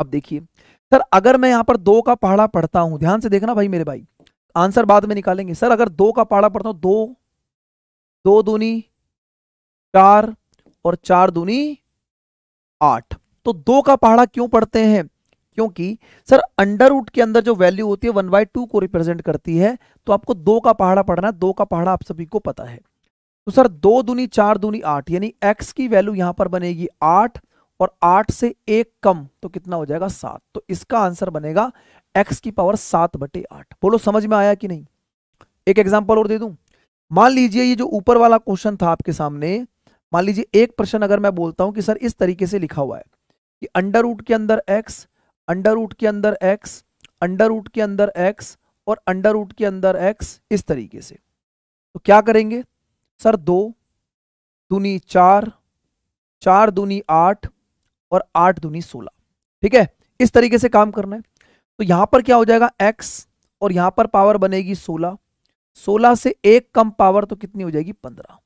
अब देखिए सर अगर मैं यहां पर दो का पहाड़ा पढ़ता हूं ध्यान से देखना भाई मेरे भाई आंसर बाद में निकालेंगे सर अगर दो का पहाड़ा पढ़ता हूं दो दो दूनी चार और चार दूनी आठ तो दो का पहाड़ा क्यों पढ़ते हैं क्योंकि सर अंडर रूट के अंदर जो वैल्यू होती है वन बाई टू को रिप्रेजेंट करती है तो आपको दो का पहाड़ा पढ़ना है दो का पहाड़ा आप सभी को पता है तो सर दो दूनी चार दूनी आठ यानी एक्स की वैल्यू यहां पर बनेगी आठ और आठ से एक कम तो कितना हो जाएगा सात तो इसका आंसर बनेगा एक्स की पावर सात बटे आठ बोलो समझ में आया कि नहीं एक एग्जाम्पल और दे दू मान लीजिए ये जो ऊपर वाला क्वेश्चन था आपके सामने मान लीजिए एक प्रश्न अगर मैं बोलता हूं कि सर इस तरीके से लिखा हुआ है कि अंडर रूट के अंदर एक्स अंडर रूट के अंदर एक्स अंडर रूट के अंदर एक्स और अंडर रूट के अंदर एक्स इस तरीके से तो क्या करेंगे सर दो दूनी चार चार दूनी आठ और आठ दूनी सोलह ठीक है इस तरीके से काम करना है तो यहां पर क्या हो जाएगा x और यहां पर पावर बनेगी सोलह सोलह से एक कम पावर तो कितनी हो जाएगी पंद्रह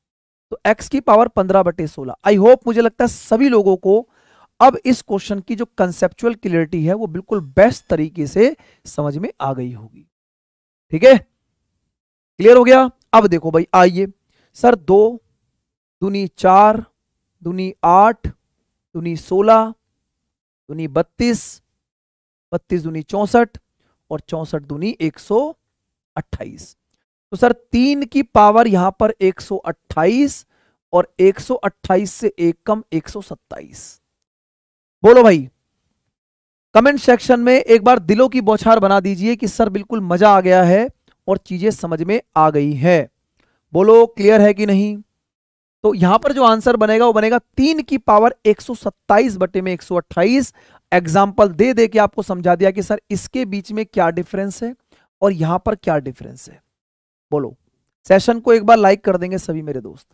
तो x की पावर पंद्रह बटे सोलह आई होप मुझे लगता है सभी लोगों को अब इस क्वेश्चन की जो कंसेप्चुअल क्लियरिटी है वो बिल्कुल बेस्ट तरीके से समझ में आ गई होगी ठीक है क्लियर हो गया अब देखो भाई आइए सर दो दुनी चार दुनी आठ दुनी सोलह दुनी बत्तीस बत्तीस दुनी चौसठ और चौसठ दुनी एक सौ अट्ठाईस तो सर तीन की पावर यहां पर एक सौ अट्ठाईस और एक सौ अट्ठाईस से एक कम एक सौ सत्ताईस बोलो भाई कमेंट सेक्शन में एक बार दिलों की बौछार बना दीजिए कि सर बिल्कुल मजा आ गया है और चीजें समझ में आ गई है बोलो क्लियर है कि नहीं तो यहां पर जो आंसर बनेगा वो बनेगा तीन की पावर 127 बटे में 128 एग्जाम्पल दे दे के आपको समझा दिया कि सर इसके बीच में क्या डिफरेंस है और यहां पर क्या डिफरेंस है बोलो सेशन को एक बार लाइक कर देंगे सभी मेरे दोस्त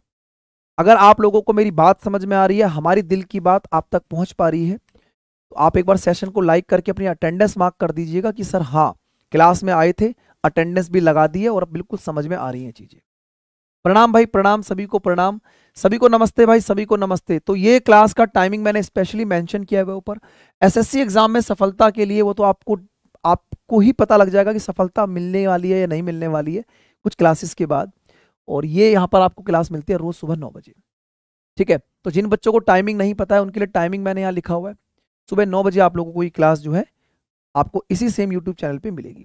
अगर आप लोगों को मेरी बात समझ में आ रही है हमारी दिल की बात आप तक पहुंच पा रही है तो आप एक बार सेशन को लाइक करके अपनी अटेंडेंस मार्क कर दीजिएगा कि सर हाँ क्लास में आए थे अटेंडेंस भी लगा दी है और अब बिल्कुल समझ में आ रही हैं चीज़ें प्रणाम भाई प्रणाम सभी को प्रणाम सभी को नमस्ते भाई सभी को नमस्ते तो ये क्लास का टाइमिंग मैंने स्पेशली मैंशन किया है ऊपर एस एग्जाम में सफलता के लिए वो तो आपको आपको ही पता लग जाएगा कि सफलता मिलने वाली है या नहीं मिलने वाली है कुछ क्लासेस के बाद और ये यहाँ पर आपको क्लास मिलती है रोज सुबह नौ बजे ठीक है तो जिन बच्चों को टाइमिंग नहीं पता है उनके लिए टाइमिंग मैंने यहाँ लिखा हुआ है सुबह नौ बजे आप लोगों को ये क्लास जो है आपको इसी सेम यूट्यूब चैनल पर मिलेगी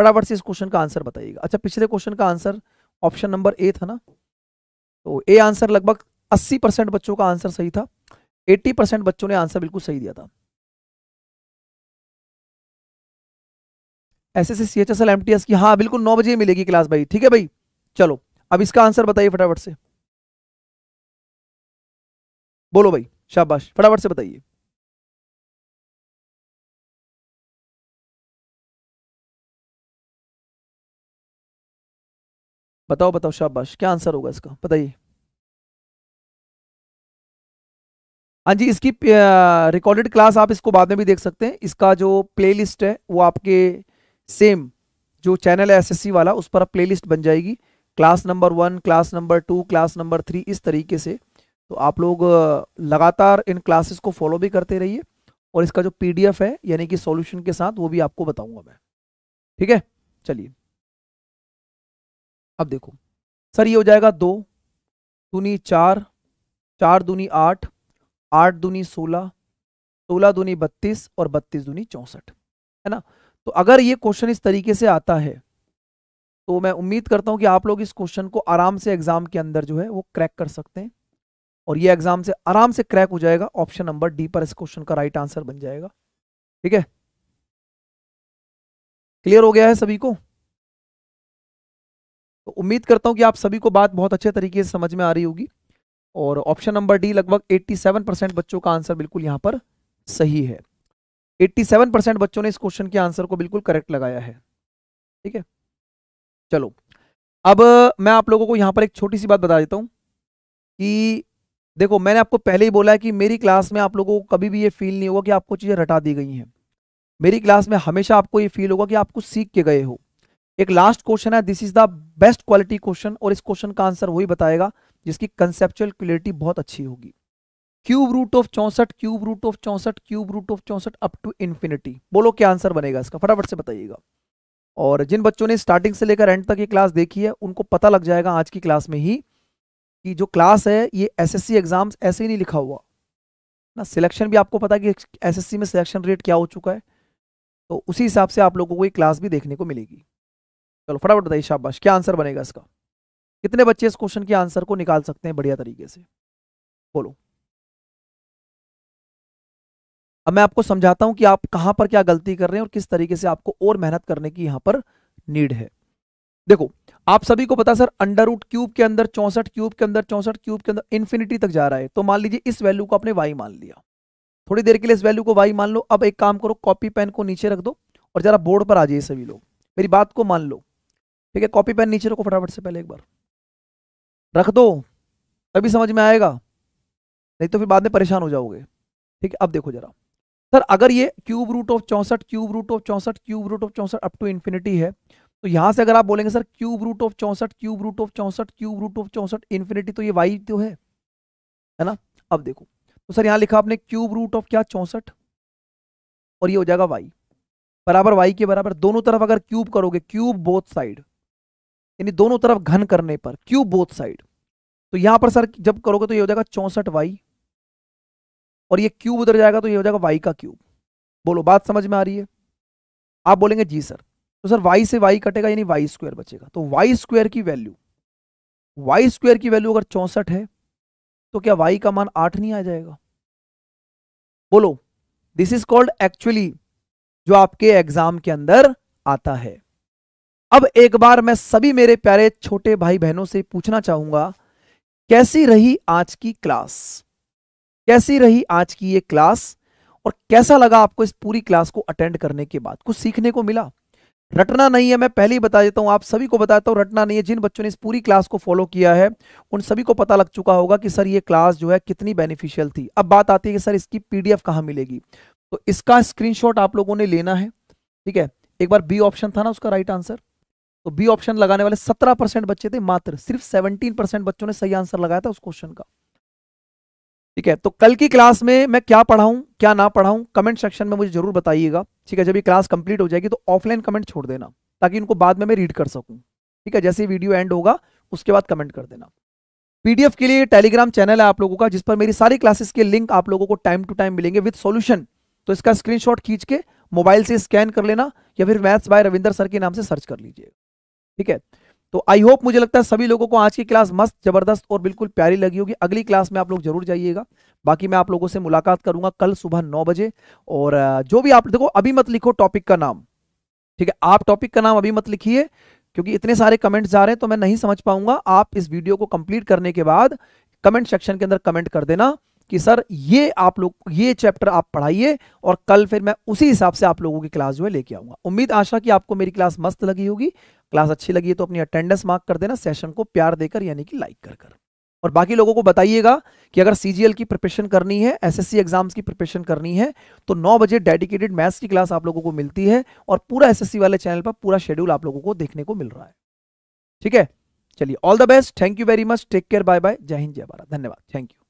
फटाफट से इस क्वेश्चन का आंसर बताइएगा अच्छा पिछले क्वेश्चन का आंसर ऑप्शन नंबर ए था ना तो ए आंसर लगभग अस्सी परसेंट बच्चों का आंसर सही था एट्टी परसेंट बच्चों ने आंसर बिल्कुल सही दिया था S S C H S L M T S की हाँ बिल्कुल नौ बजे मिलेगी क्लास भाई ठीक है भाई चलो अब इसका आंसर बताइए फटाफट से बोलो भाई शाबाश फटाफट से बताइए बताओ बताओ शाबाश क्या आंसर होगा इसका बताइए हाँ जी इसकी रिकॉर्डेड क्लास आप इसको बाद में भी देख सकते हैं इसका जो प्लेलिस्ट है वो आपके सेम जो चैनल है एसएससी वाला उस पर प्लेलिस्ट बन जाएगी class number one class number two class number three इस तरीके से तो आप लोग लगातार इन क्लासेस को फॉलो भी करते रहिए और इसका जो पीडीएफ है यानी कि सॉल्यूशन के साथ वो भी आपको बताऊंगा मैं ठीक है चलिए अब देखो सर ये हो जाएगा दो दूनी चार चार दूनी आठ आठ दूनी सोलह सोलह दूनी बत्तीस और बत्तीस दूनी चौंसठ है ना तो अगर ये क्वेश्चन इस तरीके से आता है तो मैं उम्मीद करता हूँ कि आप लोग इस क्वेश्चन को आराम से एग्जाम के अंदर जो है वो क्रैक कर सकते हैं और ये एग्जाम से आराम से क्रैक हो जाएगा ऑप्शन नंबर डी पर इस क्वेश्चन का राइट आंसर बन जाएगा ठीक है क्लियर हो गया है सभी को तो उम्मीद करता हूं कि आप सभी को बात बहुत अच्छे तरीके से समझ में आ रही होगी और ऑप्शन नंबर डी लगभग 87 परसेंट बच्चों का आंसर बिल्कुल यहां पर सही है 87 परसेंट बच्चों ने इस क्वेश्चन के आंसर को बिल्कुल करेक्ट लगाया है ठीक है चलो अब मैं आप लोगों को यहां पर एक छोटी सी बात बता देता हूं कि देखो मैंने आपको पहले ही बोला है कि मेरी क्लास में आप लोगों को कभी भी ये फील नहीं होगा कि आपको चीज़ें रटा दी गई हैं मेरी क्लास में हमेशा आपको ये फील होगा कि आप कुछ सीख के गए हो एक लास्ट क्वेश्चन है this is the best quality question और इस क्वेश्चन का आंसर वही बताएगा जिसकी कंसेप्चुअल क्लियरिटी बहुत अच्छी होगी क्यूब रूट ऑफ चौंसठ क्यूब रूट ऑफ चौंसठ क्यूब रूट ऑफ चौंसठ अप टू इन्फिनिटी बोलो क्या आंसर बनेगा इसका फटाफट से बताइएगा और जिन बच्चों ने स्टार्टिंग से लेकर एंड तक ये क्लास देखी है उनको पता लग जाएगा आज की क्लास में ही कि जो क्लास है ये एसएससी एग्ज़ाम्स ऐसे ही नहीं लिखा हुआ ना सिलेक्शन भी आपको पता कि एसएससी में सिलेक्शन रेट क्या हो चुका है तो उसी हिसाब से आप लोगों को ये क्लास भी देखने को मिलेगी चलो फटाफट बताइए शाबाश क्या आंसर बनेगा इसका कितने बच्चे इस क्वेश्चन के आंसर को निकाल सकते हैं बढ़िया तरीके से बोलो अब मैं आपको समझाता हूं कि आप कहां पर क्या गलती कर रहे हैं और किस तरीके से आपको और मेहनत करने की यहां पर नीड है देखो आप सभी को पता सर अंडर रूट क्यूब के अंदर चौसठ क्यूब के अंदर चौसठ क्यूब के अंदर इन्फिनिटी तक जा रहा है तो मान लीजिए इस वैल्यू को आपने वाई मान लिया थोड़ी देर के लिए इस वैल्यू को वाई मान लो अब एक काम करो कॉपी पेन को नीचे रख दो और जरा बोर्ड पर आ जाइए सभी लोग मेरी बात को मान लो ठीक है कॉपी पेन नीचे रखो फटाफट से पहले एक बार रख दो तभी समझ में आएगा नहीं तो फिर बाद में परेशान हो जाओगे ठीक है अब देखो जरा सर अगर ये क्यूब रूट ऑफ चौंसठ क्यूब रूट ऑफ चौंसठ क्यूब रूट ऑफ चौंसठ अप टू इन्फिनिटी है तो यहां से अगर आप बोलेंगे सर क्यूब रूट ऑफ चौंसठ क्यूब रूट ऑफ चौंसठ क्यूब रूट ऑफ चौंसठ इन्फिनिटी तो ये वाई तो है है ना अब देखो तो सर यहां लिखा आपने क्यूब रूट ऑफ क्या चौंसठ और ये हो जाएगा वाई बराबर वाई के बराबर दोनों तरफ अगर क्यूब करोगे क्यूब बोथ साइड यानी दोनों तरफ घन करने पर क्यूब बोथ साइड तो यहां पर सर जब करोगे तो ये हो जाएगा चौंसठ वाई और ये क्यूब उधर जाएगा तो ये हो जाएगा वाई का क्यूब बोलो बात समझ में आ रही है आप बोलेंगे जी सर तो सर वाई से वाई कटेगा यानी वाई स्क्वायर बचेगा तो वाई स्क्वायर की वैल्यू वाई स्क्वायर की वैल्यू अगर चौंसठ है तो क्या वाई का मान आठ नहीं आ जाएगा बोलो दिस इज कॉल्ड एक्चुअली जो आपके एग्जाम के अंदर आता है अब एक बार मैं सभी मेरे प्यारे छोटे भाई बहनों से पूछना चाहूंगा कैसी रही आज की क्लास कैसी रही आज की ये क्लास और कैसा लगा आपको इस पूरी क्लास को अटेंड करने के बाद कुछ सीखने को मिला रटना नहीं है मैं पहले ही बता देता हूं आप सभी को बताता हूं रटना नहीं है जिन बच्चों ने इस पूरी क्लास को फॉलो किया है उन सभी को पता लग चुका होगा कि सर ये क्लास जो है कितनी बेनिफिशियल थी अब बात आती है कि सर इसकी पीडीएफ कहाँ मिलेगी तो इसका स्क्रीनशॉट आप लोगों ने लेना है ठीक है एक बार बी ऑप्शन था ना उसका राइट आंसर तो बी ऑप्शन लगाने वाले सत्रह परसेंट बच्चे थे मात्र सिर्फ सेवनटीन परसेंट बच्चों ने सही आंसर लगाया था उस क्वेश्चन का ठीक है तो कल की क्लास में मैं क्या पढ़ाऊं क्या ना पढ़ाऊं कमेंट सेक्शन में मुझे जरूर बताइएगा ठीक है जब ये क्लास कंप्लीट हो जाएगी तो ऑफलाइन कमेंट छोड़ देना ताकि उनको बाद में मैं रीड कर सकूं ठीक है जैसे वीडियो एंड होगा उसके बाद कमेंट कर देना पीडीएफ के लिए टेलीग्राम चैनल है आप लोगों का जिस पर मेरी सारी क्लासेस के लिंक आप लोगों को टाइम टू टाइम मिलेंगे विद सोल्यूशन तो इसका स्क्रीन खींच के मोबाइल से स्कैन कर लेना या फिर मैथ्स बाय रविंदर सर के नाम से सर्च कर लीजिएगा ठीक है तो आई होप मुझे लगता है सभी लोगों को आज की क्लास मस्त जबरदस्त और बिल्कुल प्यारी लगी होगी अगली क्लास में आप लोग जरूर जाइएगा बाकी मैं आप लोगों से मुलाकात करूंगा कल सुबह नौ बजे और जो भी आप देखो अभी मत लिखो टॉपिक का नाम ठीक है आप टॉपिक का नाम अभी मत लिखिए क्योंकि इतने सारे कमेंट्स जा रहे हैं तो मैं नहीं समझ पाऊंगा आप इस वीडियो को कंप्लीट करने के बाद कमेंट सेक्शन के अंदर कमेंट कर देना कि सर ये आप लोग ये चैप्टर आप पढ़ाइए और कल फिर मैं उसी हिसाब से आप लोगों की क्लास जो है लेके आऊंगा उम्मीद आशा कि आपको मेरी क्लास मस्त लगी होगी क्लास अच्छी लगी है तो अपनी अटेंडेंस मार्क कर देना सेशन को प्यार देकर यानी कि लाइक कर कर और बाकी लोगों को बताइएगा कि अगर सीजीएल की प्रिपरेशन करनी है एसएससी एग्जाम्स की प्रिपरेशन करनी है तो 9 बजे डेडिकेटेड मैथ्स की क्लास आप लोगों को मिलती है और पूरा एसएससी वाले चैनल पर पूरा शेड्यूल आप लोगों को देखने को मिल रहा है ठीक है चलिए all the best thank you very much take care bye bye जय हिंद जय भारत धन्यवाद थैंक यू